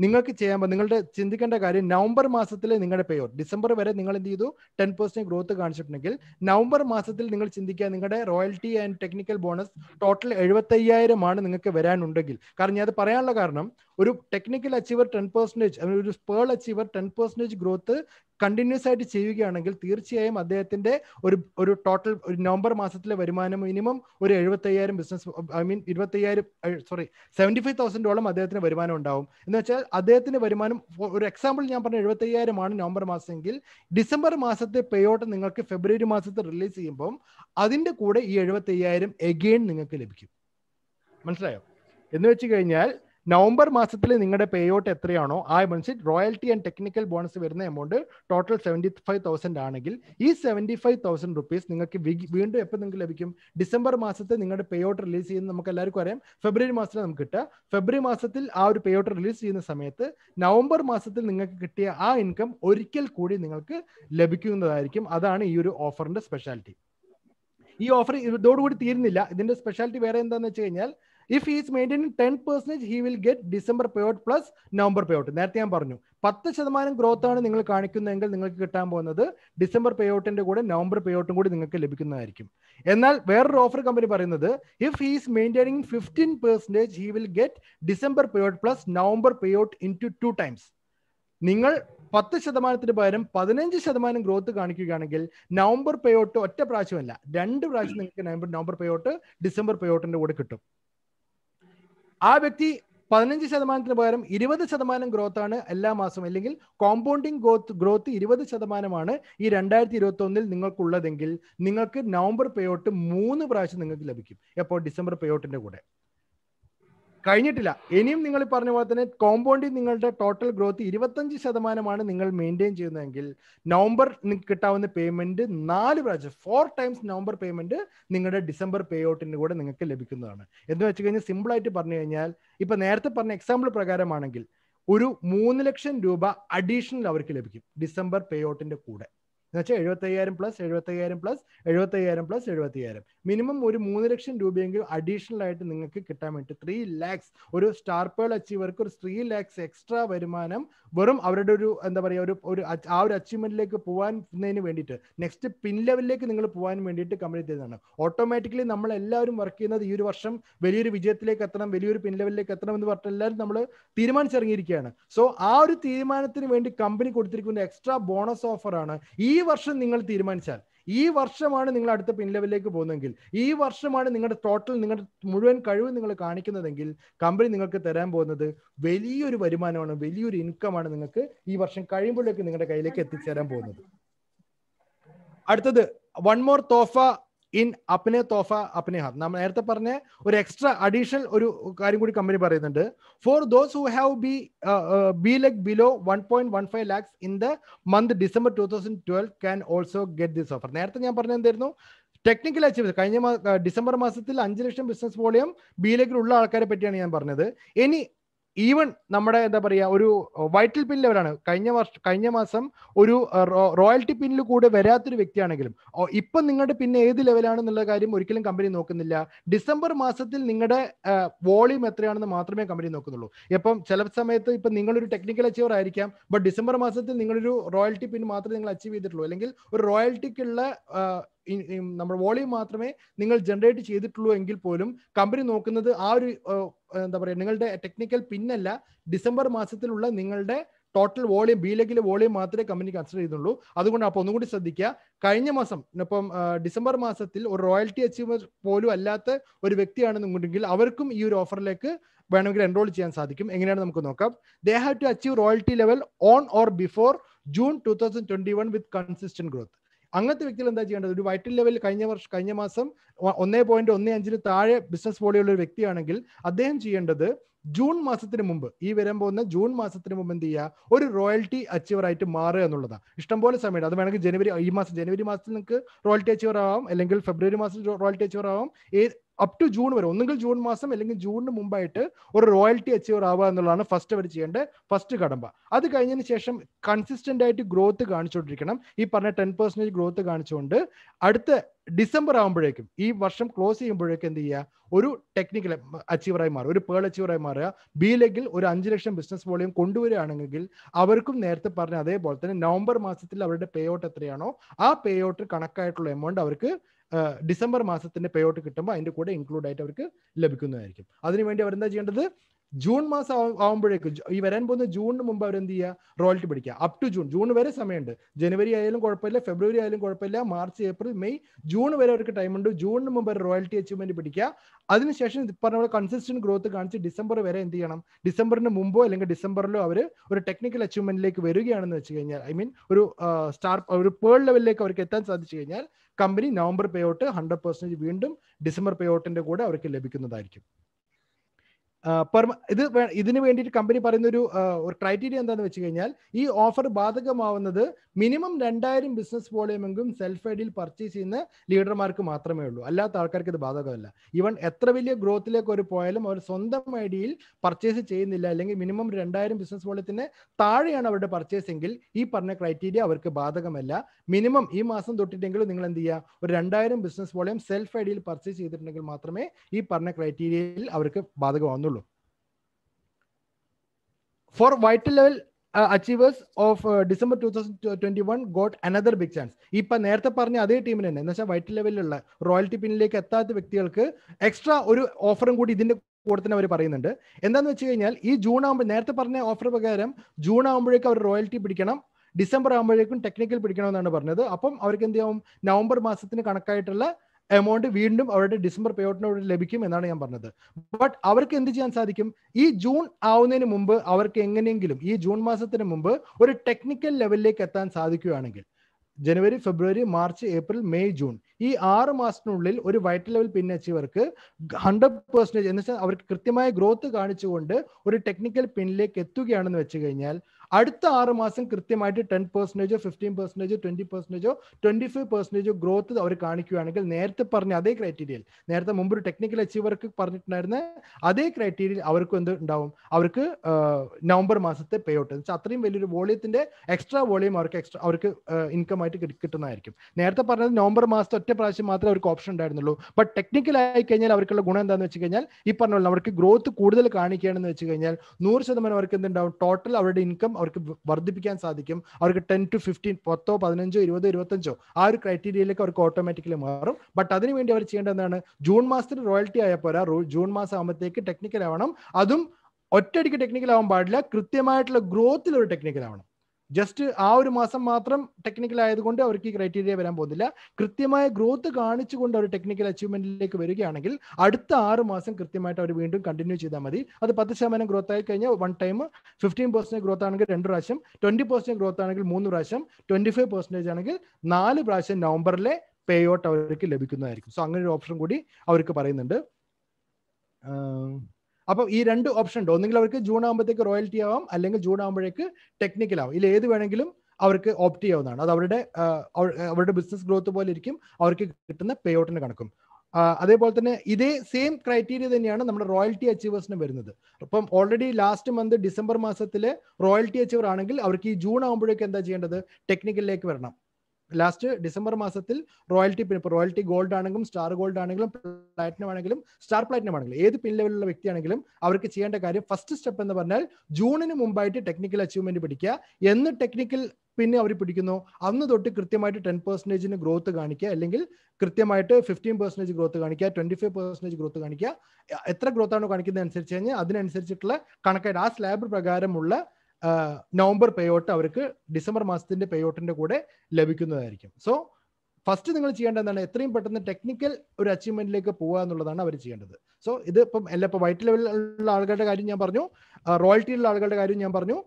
A: നിങ്ങൾക്ക് ചെയ്യാൻ നിങ്ങളുടെ ചിന്തിക്കേണ്ട കാര്യം നവംബർ മാസത്തിൽ നിങ്ങളുടെ പേ ഔട്ട് ഡിസംബർ വരെ നിങ്ങൾ എന്ത് ചെയ്തു ടെൻ പെർസെന്റ് ഗ്രോത്ത് കാണിച്ചിട്ടുണ്ടെങ്കിൽ നവംബർ മാസത്തിൽ നിങ്ങൾ ചിന്തിക്കുക നിങ്ങളുടെ royalty and technical bonus total എഴുപത്തയ്യായിരം ആണ് നിങ്ങൾക്ക് വരാനുണ്ടെങ്കിൽ കാരണം ഞാൻ അത് പറയാനുള്ള കാരണം ഒരു ടെക്നിക്കൽ അച്ചീവർ ടെൻ പെർസെൻറ്റേജ് ഒരു സ്പേൾ achiever ten percentage growth continuous ആയിട്ട് ചെയ്യുകയാണെങ്കിൽ തീർച്ചയായും അദ്ദേഹത്തിന്റെ ഒരു ഒരു ടോട്ടൽ ഒരു നവംബർ മാസത്തിലെ വരുമാനം മിനിമം ഒരു എഴുപത്തയ്യായിരം ബിസിനസ് ഐ മീൻ ഇരുപത്തയ്യായിരം സോറി സെവൻറ്റി ഫൈവ് തൗസൻഡോളം അദ്ദേഹത്തിന് വരുമാനം ഉണ്ടാവും എന്ന് വെച്ചാൽ അദ്ദേഹത്തിന്റെ വരുമാനം ഒരു എക്സാമ്പിൾ ഞാൻ പറഞ്ഞ എഴുപത്തയ്യായിരം ആണ് നവംബർ എങ്കിൽ ഡിസംബർ മാസത്തെ പേ ഔട്ട് നിങ്ങൾക്ക് ഫെബ്രുവരി മാസത്തെ റിലീസ് ചെയ്യുമ്പം അതിന്റെ കൂടെ ഈ എഴുപത്തയ്യായിരം എഗെയിൻ നിങ്ങൾക്ക് ലഭിക്കും മനസ്സിലായോ എന്ന് വെച്ച് കഴിഞ്ഞാൽ നവംബർ മാസത്തിൽ നിങ്ങളുടെ പേ ഔട്ട് എത്രയാണോ ആ മനുഷ്യൻ റോയൽറ്റി ആൻഡ് ടെക്നിക്കൽ ബോണസ് വരുന്ന amount total seventy five thousand ആണെങ്കിൽ ഈ സെവൻറ്റി ഫൈവ് തൗസൻഡ് റുപ്പീസ് നിങ്ങൾക്ക് വീണ്ടും എപ്പോൾ നിങ്ങൾക്ക് ലഭിക്കും ഡിസംബർ മാസത്തെ നിങ്ങളുടെ പേ ഔട്ട് റിലീസ് ചെയ്യുന്ന നമുക്ക് എല്ലാവർക്കും അറിയാം ഫെബ്രുവരി മാസത്തിൽ നമുക്ക് കിട്ടുക ഫെബ്രുവരി മാസത്തിൽ ആ ഒരു പേ ഔട്ട് റിലീസ് ചെയ്യുന്ന സമയത്ത് നവംബർ മാസത്തിൽ നിങ്ങൾക്ക് കിട്ടിയ ആ ഇൻകം ഒരിക്കൽ കൂടി നിങ്ങൾക്ക് ലഭിക്കുന്നതായിരിക്കും അതാണ് ഈ ഒരു ഓഫറിന്റെ സ്പെഷ്യാലിറ്റി ഈ ഓഫർ ഇതോടുകൂടി തീരുന്നില്ല ഇതിന്റെ സ്പെഷ്യാലിറ്റി വേറെ എന്താണെന്ന് വെച്ച് കഴിഞ്ഞാൽ if is maintaining ten percentage he will get December payout plus November payout നേരത്തെ ഞാൻ പറഞ്ഞു പത്ത് ശതമാനം ഗ്രോത്ത് ആണ് നിങ്ങൾ കാണിക്കുന്നതെങ്കിൽ നിങ്ങൾക്ക് കിട്ടാൻ പോകുന്നത് ഡിസംബർ പേയോട്ടിന്റെ കൂടെ നവംബർ പേയോട്ടും കൂടി നിങ്ങൾക്ക് ലഭിക്കുന്നതായിരിക്കും എന്നാൽ വേറൊരു ഓഫർ കമ്പനി പറയുന്നത് if he's maintaining fifteen percentage he will get December payout plus November payout in to two times നിങ്ങൾ പത്ത് ശതമാനത്തിന് പകരം പതിനഞ്ച് ശതമാനം ഗ്രോത്ത് കാണിക്കുകയാണെങ്കിൽ നവംബർ പേയോട്ട് ഒറ്റ പ്രാവശ്യമല്ല രണ്ട് പ്രാവശ്യം നിങ്ങൾക്ക് നവംബർ നവംബർ പേയോട്ട് ഡിസംബർ പേയോട്ടിന്റെ കൂടെ കിട്ടും ആ വ്യക്തി പതിനഞ്ച് ശതമാനത്തിന് പകരം ഇരുപത് ശതമാനം ഗ്രോത്ത് ആണ് എല്ലാ മാസം അല്ലെങ്കിൽ കോമ്പൗണ്ടിങ് ഗ്രോത്ത് ഗ്രോത്ത് ഇരുപത് ശതമാനമാണ് ഈ രണ്ടായിരത്തി ഇരുപത്തി ഒന്നിൽ നിങ്ങൾക്കുള്ളതെങ്കിൽ നിങ്ങൾക്ക് നവംബർ പേ ഔട്ട് മൂന്ന് പ്രാവശ്യം നിങ്ങൾക്ക് ലഭിക്കും എപ്പോൾ ഡിസംബർ പേ ഔട്ടിന്റെ കൂടെ കഴിഞ്ഞിട്ടില്ല ഇനിയും നിങ്ങൾ പറഞ്ഞ പോലെ തന്നെ കോമ്പൗണ്ടിൽ നിങ്ങളുടെ ടോട്ടൽ ഗ്രോത്ത് ഇരുപത്തഞ്ച് ശതമാനമാണ് നിങ്ങൾ മെയിൻറ്റെയിൻ ചെയ്യുന്നതെങ്കിൽ നവംബർ കിട്ടാവുന്ന പേയ്മെന്റ് നാല് പ്രാവശ്യം ഫോർ ടൈംസ് നവംബർ പേയ്മെന്റ് നിങ്ങളുടെ ഡിസംബർ പേ ഔട്ടിന് കൂടെ നിങ്ങൾക്ക് ലഭിക്കുന്നതാണ് എന്ന് വെച്ച് കഴിഞ്ഞാൽ സിമ്പിളായിട്ട് പറഞ്ഞു കഴിഞ്ഞാൽ ഇപ്പൊ നേരത്തെ പറഞ്ഞ എക്സാമ്പിൾ പ്രകാരമാണെങ്കിൽ ഒരു മൂന്ന് ലക്ഷം രൂപ അഡീഷണൽ അവർക്ക് ലഭിക്കും ഡിസംബർ പേ ഔട്ടിന്റെ കൂടെ എന്ന് വെച്ചാൽ എഴുപത്തയ്യായിരം പ്ലസ് എഴുപത്തയ്യായിരം പ്ലസ് എഴുപത്തയ്യായിരം പ്ലസ് എഴുപത്തയ്യായിരം മിനിമം ഒരു മൂന്ന് ലക്ഷം രൂപയെങ്കിലും അഡീഷണൽ ആയിട്ട് നിങ്ങൾക്ക് കിട്ടാൻ വേണ്ടി ത്രീ ലാക്സ് ഒരു സ്റ്റാർ പേൾ അച്ചീവർക്ക് ഒരു ത്രീ ലാക്സ് എക്സ്ട്രാ വരുമാനം വെറും അവരുടെ ഒരു എന്താ പറയുക ഒരു ഒരു ആ ഒരു അച്ചീവ്മെന്റിലേക്ക് പോകാൻ വേണ്ടിയിട്ട് നെക്സ്റ്റ് പിൻ ലെവലിലേക്ക് നിങ്ങൾ പോകാൻ വേണ്ടിയിട്ട് കമ്പനി തരുന്നതാണ് ഓട്ടോമാറ്റിക്കലി നമ്മൾ എല്ലാവരും വർക്ക് ചെയ്യുന്നത് ഈ ഒരു വർഷം വലിയൊരു വിജയത്തിലേക്ക് എത്തണം വലിയൊരു പിൻ ലെവലിലേക്ക് എത്തണം എന്ന് പറഞ്ഞിട്ട് എല്ലാവരും നമ്മൾ തീരുമാനിച്ചിറങ്ങിയിരിക്കുകയാണ് സോ ആ ഒരു തീരുമാനത്തിന് വേണ്ടി കമ്പനി കൊടുത്തിരിക്കുന്ന എക്സ്ട്രാ ബോണസ് ഓഫറാണ് ഈ വർഷം നിങ്ങൾ തീരുമാനിച്ചാൽ ഈ വർഷമാണ് നിങ്ങൾ അടുത്ത പിൻ ലെവലിലേക്ക് പോകുന്നതെങ്കിൽ ഈ വർഷമാണ് നിങ്ങളുടെ ടോട്ടൽ നിങ്ങളുടെ മുഴുവൻ കഴിവ് നിങ്ങൾ കാണിക്കുന്നതെങ്കിൽ കമ്പനി നിങ്ങൾക്ക് തരാൻ പോകുന്നത് വലിയൊരു വരുമാനമാണ് വലിയൊരു ഇൻകമാണ് നിങ്ങൾക്ക് ഈ വർഷം കഴിയുമ്പോഴേക്ക് നിങ്ങളുടെ കയ്യിലേക്ക് എത്തിച്ചേരാൻ പോകുന്നത് അടുത്തത് വൺ മോർ തോഫ ഇൻ അപ്നെ തോഫ അപ്നെ ഹാത്ത് നമ്മൾ നേരത്തെ പറഞ്ഞ ഒരു എക്സ്ട്രാ അഡീഷണൽ ഒരു കാര്യം കൂടി കമ്പനി പറയുന്നുണ്ട് for those who have B B like below one point one five lakhs in the month December two thousand twelve can also get this offer നേരത്തെ ഞാൻ പറഞ്ഞ എന്തായിരുന്നു ടെക്നിക്കൽ അച്ചീവ് കഴിഞ്ഞ ഡിസംബർ uh, മാസത്തിൽ അഞ്ച് ലക്ഷം ബിസിനസ് വോളിയം ബിയിലേക്കുള്ള ആൾക്കാരെ പറ്റിയാണ് ഞാൻ പറഞ്ഞത് ഇനി ഈവൻ നമ്മുടെ എന്താ പറയുക ഒരു വൈറ്റൽ പിന്നിലവരാണ് കഴിഞ്ഞ വർഷം കഴിഞ്ഞ മാസം ഒരു റോയൽറ്റി പിന്നിൽ കൂടെ വരാത്തൊരു വ്യക്തിയാണെങ്കിലും ഇപ്പം നിങ്ങളുടെ പിന്നെ ഏത് ലെവലാണെന്നുള്ള കാര്യം ഒരിക്കലും കമ്പനി നോക്കുന്നില്ല ഡിസംബർ മാസത്തിൽ നിങ്ങളുടെ വോളിയം എത്രയാണെന്ന് മാത്രമേ കമ്പനി നോക്കുന്നുള്ളൂ ഇപ്പം ചില സമയത്ത് ഇപ്പം നിങ്ങളൊരു ടെക്നിക്കൽ അച്ചീവർ ആയിരിക്കാം ബട്ട് ഡിസംബർ മാസത്തിൽ നിങ്ങളൊരു റോയൽറ്റി പിൻ മാത്രമേ നിങ്ങൾ അച്ചീവ് ചെയ്തിട്ടുള്ളൂ അല്ലെങ്കിൽ ഒരു റോയൽറ്റിക്കുള്ള നമ്മുടെ വോളിയം മാത്രമേ നിങ്ങൾ ജനറേറ്റ് ചെയ്തിട്ടുള്ളൂ എങ്കിൽ പോലും കമ്പനി നോക്കുന്നത് ആ ഒരു എന്താ പറയുക നിങ്ങളുടെ ടെക്നിക്കൽ പിന്നല്ല ഡിസംബർ മാസത്തിലുള്ള നിങ്ങളുടെ ടോട്ടൽ വോളിയം ബിയിലേക്കിലെ വോളിയം മാത്രമേ കമ്പനി കൺസിഡർ ചെയ്തുള്ളൂ അതുകൊണ്ട് അപ്പോൾ ഒന്നുകൂടി ശ്രദ്ധിക്കുക കഴിഞ്ഞ മാസം ഇപ്പം ഡിസംബർ മാസത്തിൽ ഒരു റോയൽറ്റി അച്ചീവ് പോലും അല്ലാത്ത ഒരു വ്യക്തിയാണെന്നുണ്ടെങ്കിൽ അവർക്കും ഈ ഒരു ഓഫറിലേക്ക് വേണമെങ്കിൽ എൻറോൾ ചെയ്യാൻ സാധിക്കും എങ്ങനെയാണ് നമുക്ക് നോക്കാം they have to achieve royalty level on or before June two thousand twenty one with consistent growth അങ്ങനത്തെ വ്യക്തികൾ എന്താ ചെയ്യേണ്ടത് ഒരു വൈറ്റൽ ലെവൽ കഴിഞ്ഞ വർഷം കഴിഞ്ഞ മാസം ഒന്നേ പോയിന്റ് ഒന്നേ അഞ്ചിന് താഴെ ബിസിനസ് പോളിയുള്ള ഒരു വ്യക്തിയാണെങ്കിൽ അദ്ദേഹം ചെയ്യേണ്ടത് ജൂൺ മാസത്തിന് മുമ്പ് ഈ വരാൻ പോകുന്ന ജൂൺ മാസത്തിന് മുമ്പ് എന്ത് ചെയ്യുക ഒരു റോയൽറ്റി അച്ചീവർ ആയിട്ട് മാറുക എന്നുള്ളതാണ് ഇഷ്ടംപോലെ സമയമുണ്ട് അത് വേണമെങ്കിൽ ജനുവരി ഈ മാസം ജനുവരി മാസത്തിൽ നിങ്ങൾക്ക് റോയൽറ്റി അച്ചീവർ ആവാം അല്ലെങ്കിൽ ഫെബ്രുവരി മാസത്തിൽ റോയൽറ്റി അച്ചീവർ ആവാം അപ് ടു ജൂൺ വരെ ഒന്നുകിൽ ജൂൺ മാസം അല്ലെങ്കിൽ ജൂണിന് മുമ്പായിട്ട് ഒരു റോയൽറ്റി അച്ചീവർ ആവുക എന്നുള്ളതാണ് ഫസ്റ്റ് അവർ ചെയ്യേണ്ട ഫസ്റ്റ് കടമ്പ അത് കഴിഞ്ഞതിന് ശേഷം കൺസിസ്റ്റന്റ് ആയിട്ട് ഗ്രോത്ത് കാണിച്ചുകൊണ്ടിരിക്കണം ഈ പറഞ്ഞ ടെൻ പെർസെന്റേജ് ഗ്രോത്ത് കാണിച്ചുകൊണ്ട് അടുത്ത ഡിസംബർ ആകുമ്പോഴേക്കും ഈ വർഷം ക്ലോസ് ചെയ്യുമ്പോഴേക്കും എന്ത് ചെയ്യുക ഒരു ടെക്നിക്കൽ അച്ചീവറായി മാറുക ഒരു പേൾ അച്ചീവറായി മാറുക ബി ലെഗിൽ ഒരു അഞ്ച് ലക്ഷം ബിസിനസ് വോളിയം കൊണ്ടുവരികയാണെങ്കിൽ അവർക്കും നേരത്തെ പറഞ്ഞ അതേപോലെ തന്നെ നവംബർ മാസത്തിൽ അവരുടെ പേ ഔട്ട് എത്രയാണോ ആ പേ ഔട്ട് കണക്കായിട്ടുള്ള എമൗണ്ട് അവർക്ക് ഡിസംബർ മാസത്തിന്റെ പേ ഔട്ട് കിട്ടുമ്പോൾ അതിന്റെ കൂടെ ഇൻക്ലൂഡ് ആയിട്ട് അവർക്ക് ലഭിക്കുന്നതായിരിക്കും അതിനുവേണ്ടി അവരെന്താ ചെയ്യേണ്ടത് ജൂൺ മാസം ആവുമ്പോഴേക്കും ഈ വരാൻ പോകുന്ന ജൂണിന് മുമ്പ് അവരെന്ത് ചെയ്യുക റോയൽറ്റി പിടിക്കുക അപ് ടു ജൂൺ ജൂൺ വരെ സമയമുണ്ട് ജനുവരി ആയാലും കുഴപ്പമില്ല ഫെബ്രുവരി ആയാലും കുഴപ്പമില്ല മാർച്ച് ഏപ്രിൽ മെയ് ജൂൺ വരെ അവർക്ക് ഉണ്ട് ജൂണിന് മുമ്പ് അവർ റോയൽറ്റി അച്ചീവ്മെന്റ് പിടിക്കുക അതിനുശേഷം പറഞ്ഞ പോലെ കൺസിസ്റ്റന്റ് ഗ്രോത്ത് കാണിച്ച് ഡിസംബർ വരെ എന്ത് ചെയ്യണം ഡിസംബറിന് മുമ്പോ അല്ലെങ്കിൽ ഡിസംബറിലോ അവർ ഒരു ടെക്നിക്കൽ അച്ചീവ്മെന്റിലേക്ക് വരികയാണെന്ന് വെച്ച് കഴിഞ്ഞാൽ ഐ മീൻ ഒരു സ്റ്റാർ ഒരു പേൾ ലെവലിലേക്ക് അവർക്ക് എത്താൻ സാധിച്ചു കഴിഞ്ഞാൽ company November payout hundred വീണ്ടും ഡിസംബർ പേ ഔട്ടിൻ്റെ കൂടെ അവർക്ക് ലഭിക്കുന്നതായിരിക്കും ഇത് ഇതിനു വേണ്ടിയിട്ട് കമ്പനി പറയുന്ന ഒരു ഒരു ക്രൈറ്റീരിയ എന്താണെന്ന് വെച്ച് കഴിഞ്ഞാൽ ഈ ഓഫർ ബാധകമാവുന്നത് മിനിമം രണ്ടായിരം ബിസിനസ് വോളിയമെങ്കിലും സെൽഫ് ഐഡിയിൽ പർച്ചേസ് ചെയ്യുന്ന ലീഡർമാർക്ക് മാത്രമേ ഉള്ളൂ അല്ലാത്ത ആൾക്കാർക്ക് ഇത് ബാധകമല്ല ഈവൻ എത്ര വലിയ ഗ്രോത്തിലേക്ക് ഒരു പോയാലും അവർ സ്വന്തം ഐഡിയിൽ പർച്ചേസ് ചെയ്യുന്നില്ല അല്ലെങ്കിൽ മിനിമം രണ്ടായിരം ബിസിനസ് വോളിയത്തിന് താഴെയാണ് അവരുടെ പർച്ചേസ് എങ്കിൽ ഈ പറഞ്ഞ ക്രൈറ്റീരിയ അവർക്ക് ബാധകമല്ല മിനിമം ഈ മാസം തൊട്ടിട്ടെങ്കിലും നിങ്ങൾ എന്ത് ചെയ്യുക ഒരു രണ്ടായിരം ബിസിനസ് വോളിയം സെൽഫ് ഐഡിയിൽ പർച്ചേസ് ചെയ്തിട്ടുണ്ടെങ്കിൽ മാത്രമേ ഈ പറഞ്ഞ ക്രൈറ്റീരിയയിൽ അവർക്ക് ബാധകമാവുന്നുള്ളൂ for vital level uh, achievers of December two thousand twenty one got another big chance ഇപ്പൊ നേരത്തെ പറഞ്ഞ അതേ ടീമിന് തന്നെ എന്ന് വെച്ചാൽ വൈറ്റ് ലെവലിലുള്ള റോയൽറ്റി പിന്നിലേക്ക് എത്താത്ത വ്യക്തികൾക്ക് എക്സ്ട്രാ ഒരു ഓഫറും കൂടി ഇതിന്റെ കൂടെ തന്നെ അവർ പറയുന്നുണ്ട് എന്താന്ന് വെച്ച് കഴിഞ്ഞാൽ ഈ ജൂൺ ആകുമ്പോൾ നേരത്തെ പറഞ്ഞ ഓഫർ പ്രകാരം ജൂൺ ആകുമ്പോഴേക്കും അവർ റോയൽറ്റി പിടിക്കണം ഡിസംബർ ആകുമ്പോഴേക്കും ടെക്നിക്കൽ പിടിക്കണമെന്നാണ് പറഞ്ഞത് അപ്പം അവർക്ക് എന്ത് ചെയ്യാവും നവംബർ മാസത്തിന് കണക്കായിട്ടുള്ള എമൗണ്ട് വീണ്ടും അവരുടെ ഡിസംബർ പേ ഔട്ടിനോട് ലഭിക്കും എന്നാണ് ഞാൻ പറഞ്ഞത് ബട്ട് അവർക്ക് എന്ത് ചെയ്യാൻ സാധിക്കും ഈ ജൂൺ ആവുന്നതിന് മുമ്പ് അവർക്ക് എങ്ങനെയെങ്കിലും ഈ ജൂൺ മാസത്തിന് മുമ്പ് ഒരു ടെക്നിക്കൽ ലെവലിലേക്ക് എത്താൻ സാധിക്കുകയാണെങ്കിൽ ജനുവരി ഫെബ്രുവരി മാർച്ച് ഏപ്രിൽ മെയ് ജൂൺ ഈ ആറ് മാസത്തിനുള്ളിൽ ഒരു വൈറ്റ് ലെവൽ പിൻ അച്ചീവർക്ക് ഹൺഡ്രഡ് പെർസെൻറ്റേജ് എന്ന് വെച്ചാൽ അവർക്ക് കൃത്യമായ ഗ്രോത്ത് കാണിച്ചുകൊണ്ട് ഒരു ടെക്നിക്കൽ പിന്നിലേക്ക് എത്തുകയാണെന്ന് വെച്ച് കഴിഞ്ഞാൽ അടുത്ത ആറ് മാസം കൃത്യമായിട്ട് ടെൻ പെർസെൻറ്റേജോ ഫിഫ്റ്റീൻ പെർസെൻറ്റേജോ ട്വന്റി പെർസെൻറ്റേജോ ട്വന്റി ഫൈവ് പെർസെൻറ്റേജോ ഗ്രോത്ത് അവർ കാണിക്കുകയാണെങ്കിൽ നേരത്തെ പറഞ്ഞ അതേ ക്രൈറ്റീരിയൽ നേരത്തെ മുമ്പ് ഒരു ടെക്നിക്കൽ അച്ചീവർക്ക് പറഞ്ഞിട്ടുണ്ടായിരുന്ന അതേ ക്രൈറ്റീരിയൽ അവർക്ക് എന്ത് ഉണ്ടാവും അവർക്ക് നവംബർ മാസത്തെ പേ ഔട്ട് വെച്ചാൽ അത്രയും വലിയൊരു വോളിയത്തിന്റെ എക്സ്ട്രാ വോളിയം അവർക്ക് എക്സ്ട്രാ അവർക്ക് ഇൻകം ആയിട്ട് കിട്ടുന്നതായിരിക്കും നേരത്തെ പറഞ്ഞത് നവംബർ മാസത്തെ ഒറ്റ പ്രാവശ്യം മാത്രമേ അവർക്ക് ഓപ്ഷൻ ഉണ്ടായിരുന്നുള്ളൂ ബട്ട് ടെക്നിക്കൽ ആയി കഴിഞ്ഞാൽ അവർക്കുള്ള ഗുണം എന്താണെന്ന് വെച്ച് കഴിഞ്ഞാൽ ഈ പറഞ്ഞ പോലെ അവർക്ക് ഗ്രോത്ത് കൂടുതൽ കാണിക്കുകയാണെന്ന് വെച്ച് കഴിഞ്ഞാൽ നൂറ് ശതമാനം അവർക്ക് എന്തുണ്ടാവും ടോട്ടൽ അവരുടെ ഇൻകം അവർക്ക് വർദ്ധിപ്പിക്കാൻ സാധിക്കും അവർക്ക് ടെൻ ടു ഫിഫ്റ്റീൻ പത്തോ പതിനഞ്ചോ ഇരുപതോ ഇരുപത്തഞ്ചോ ആ ഒരു ക്രൈറ്റീരിയയിലേക്ക് അവർക്ക് ഓട്ടോമാറ്റിക്കലി മാറും ബട്ട് അതിനുവേണ്ടി അവർ ചെയ്യേണ്ടത് എന്താണ് ജൂൺ മാസത്തിൽ റോയൽറ്റി ആയ പോരാ ജൂൺ മാസം ആകുമ്പോഴത്തേക്ക് ടെക്നിക്കൽ ആവണം അതും ഒറ്റയടിക്ക് ടെക്നിക്കൽ ആവാൻ പാടില്ല കൃത്യമായിട്ടുള്ള ഗ്രോത്തിൽ ഒരു ടെക്നിക്കൽ ആവണം ജസ്റ്റ് ആ ഒരു മാസം മാത്രം ടെക്നിക്കൽ ആയതുകൊണ്ട് അവർക്ക് ഈ ക്രൈറ്റീരിയ വരാൻ പോകുന്നില്ല കൃത്യമായ ഗ്രോത്ത് കാണിച്ചുകൊണ്ട് അവർ ടെക്നിക്കൽ അച്ചീവ്മെന്റിലേക്ക് വരികയാണെങ്കിൽ അടുത്ത ആറ് മാസം കൃത്യമായിട്ട് അവർ വീണ്ടും കണ്ടിന്യൂ ചെയ്താൽ മതി അത് പത്ത് ശതമാനം ഗ്രോത്ത് ആയി കഴിഞ്ഞാൽ one time fifteen percent growth ആണെങ്കിൽ രണ്ട് പ്രാവശ്യം ട്വന്റി പെർസെന്റ് ഗ്രോത്ത് ആണെങ്കിൽ മൂന്ന് പ്രാവശ്യം ട്വന്റി ഫൈവ് പെർസെന്റേജ് ആണെങ്കിൽ നാല് പ്രാവശ്യം നവംബറിലെ പേ ഔട്ട് അവർക്ക് ലഭിക്കുന്നതായിരിക്കും സോ അങ്ങനെ ഒരു ഓപ്ഷൻ കൂടി അവർക്ക് പറയുന്നുണ്ട് അപ്പം ഈ രണ്ട് ഓപ്ഷൻ ഉണ്ട് ഒന്നെങ്കിൽ അവർക്ക് ജൂൺ ആകുമ്പോഴത്തേക്ക് റോയൽറ്റി ആവാം അല്ലെങ്കിൽ ജൂൺ ആകുമ്പോഴേക്ക് ടെക്നിക്കൽ ആവും ഇതിൽ ഏത് വേണമെങ്കിലും അവർക്ക് ഓപ്റ്റ് ചെയ്യാവുന്നതാണ് അത് അവരുടെ അവരുടെ ബിസിനസ് ഗ്രോത്ത് പോലെ ഇരിക്കും അവർക്ക് കിട്ടുന്ന പേ ഔട്ടിന് കണക്കും അതേപോലെ തന്നെ ഇതേ സെയിം ക്രൈറ്റീരിയ തന്നെയാണ് നമ്മുടെ റോയൽറ്റി അച്ചീവേഴ്സിന് വരുന്നത് അപ്പം ഓൾറെഡി ലാസ്റ്റ് മന്ത് ഡിസംബർ മാസത്തിലെ റോയൽറ്റി അച്ചീവർ ആണെങ്കിൽ അവർക്ക് ഈ ജൂൺ ആകുമ്പോഴേക്ക് എന്താ ചെയ്യേണ്ടത് ടെക്നിക്കലിലേക്ക് വരണം ലാസ്റ്റ് ഡിസംബർ മാസത്തിൽ റോയൽറ്റി പിന്നെ റോയൽറ്റി ഗോൾഡ് ആണെങ്കിലും സ്റ്റാർ ഗോൾഡ് ആണെങ്കിലും പ്ലാറ്റിനം ആണെങ്കിലും സ്റ്റാർ പ്ലാറ്റിനം ആണെങ്കിലും ഏത് പിൻ ലെവലിലുള്ള വ്യക്തിയാണെങ്കിലും അവർക്ക് ചെയ്യേണ്ട കാര്യം ഫസ്റ്റ് സ്റ്റെപ്പ് എന്ന് പറഞ്ഞാൽ ജൂണിന് മുമ്പായിട്ട് ടെക്നിക്കൽ അച്ചീവ്മെന്റ് പിടിക്കുക എന്ന് ടെക്നിക്കൽ പിന്നെ അവർ പിടിക്കുന്നു അന്ന് തൊട്ട് കൃത്യമായിട്ട് ടെൻ പെർസെൻറ്റേജിന് ഗ്രോത്ത് കാണിക്കുക അല്ലെങ്കിൽ കൃത്യമായിട്ട് ഫിഫ്റ്റീൻ പെർസെൻറ്റേജ് ഗ്രോത്ത് കാണിക്കുക ട്വന്റി ഫൈവ് പെർസെൻറ്റേജ് ഗ്രോത്ത് കാണിക്കുക എത്ര ഗ്രോത്ത് ആണോ കാണിക്കുന്നത് അനുസരിച്ച് കഴിഞ്ഞാൽ അതിനനുസരിച്ചിട്ടുള്ള കണക്കായിട്ട് ആ സ്ലാബ് പ്രകാരമുള്ള നവംബർ പേ ഔട്ട് അവർക്ക് ഡിസംബർ മാസത്തിന്റെ പേ ഔട്ടിന്റെ കൂടെ ലഭിക്കുന്നതായിരിക്കും സോ ഫസ്റ്റ് നിങ്ങൾ ചെയ്യേണ്ടത് എന്താണ് എത്രയും പെട്ടെന്ന് ടെക്നിക്കൽ ഒരു അച്ചീവ്മെന്റിലേക്ക് പോവുക എന്നുള്ളതാണ് അവർ ചെയ്യേണ്ടത് സോ ഇത് ഇപ്പം അല്ല ഇപ്പോൾ വൈറ്റ് ലെവലിലുള്ള ആളുകളുടെ കാര്യം ഞാൻ പറഞ്ഞു റോയൽറ്റിയിലുള്ള ആളുകളുടെ കാര്യം ഞാൻ പറഞ്ഞു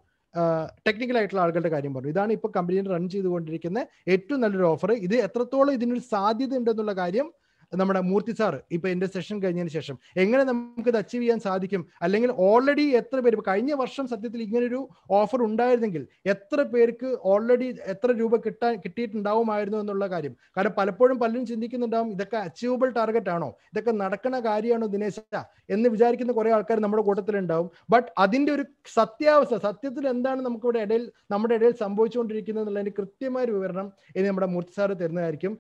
A: ടെക്നിക്കൽ ആയിട്ടുള്ള ആളുകളുടെ കാര്യം പറഞ്ഞു ഇതാണ് ഇപ്പോൾ കമ്പനിയിൽ റൺ ചെയ്തുകൊണ്ടിരിക്കുന്ന ഏറ്റവും നല്ലൊരു ഓഫർ ഇത് എത്രത്തോളം ഇതിനൊരു സാധ്യത ഉണ്ടെന്നുള്ള കാര്യം നമ്മുടെ മൂർത്തി സാർ ഇപ്പൊ എന്റെ സെഷൻ കഴിഞ്ഞതിന് ശേഷം എങ്ങനെ നമുക്ക് ഇത് അച്ചീവ് ചെയ്യാൻ സാധിക്കും അല്ലെങ്കിൽ ഓൾറെഡി എത്ര പേര് കഴിഞ്ഞ വർഷം സത്യത്തിൽ ഇങ്ങനൊരു ഓഫർ ഉണ്ടായിരുന്നെങ്കിൽ എത്ര പേർക്ക് ഓൾറെഡി എത്ര രൂപ കിട്ടാൻ കിട്ടിയിട്ടുണ്ടാവുമായിരുന്നു എന്നുള്ള കാര്യം കാരണം പലപ്പോഴും പലരും ചിന്തിക്കുന്നുണ്ടാവും ഇതൊക്കെ അച്ചീവബിൾ ടാർഗറ്റ് ആണോ ഇതൊക്കെ നടക്കണ കാര്യമാണോ ദിനേശ എന്ന് വിചാരിക്കുന്ന കുറെ ആൾക്കാർ നമ്മുടെ കൂട്ടത്തിലുണ്ടാവും ബട്ട് അതിന്റെ ഒരു സത്യാവസ്ഥ സത്യത്തിൽ എന്താണ് നമുക്കിവിടെ ഇടയിൽ നമ്മുടെ ഇടയിൽ സംഭവിച്ചുകൊണ്ടിരിക്കുന്നത് എന്നുള്ളതിന്റെ കൃത്യമായ വിവരണം ഇനി നമ്മുടെ മൂർത്തി സാറ് തരുന്നതായിരിക്കും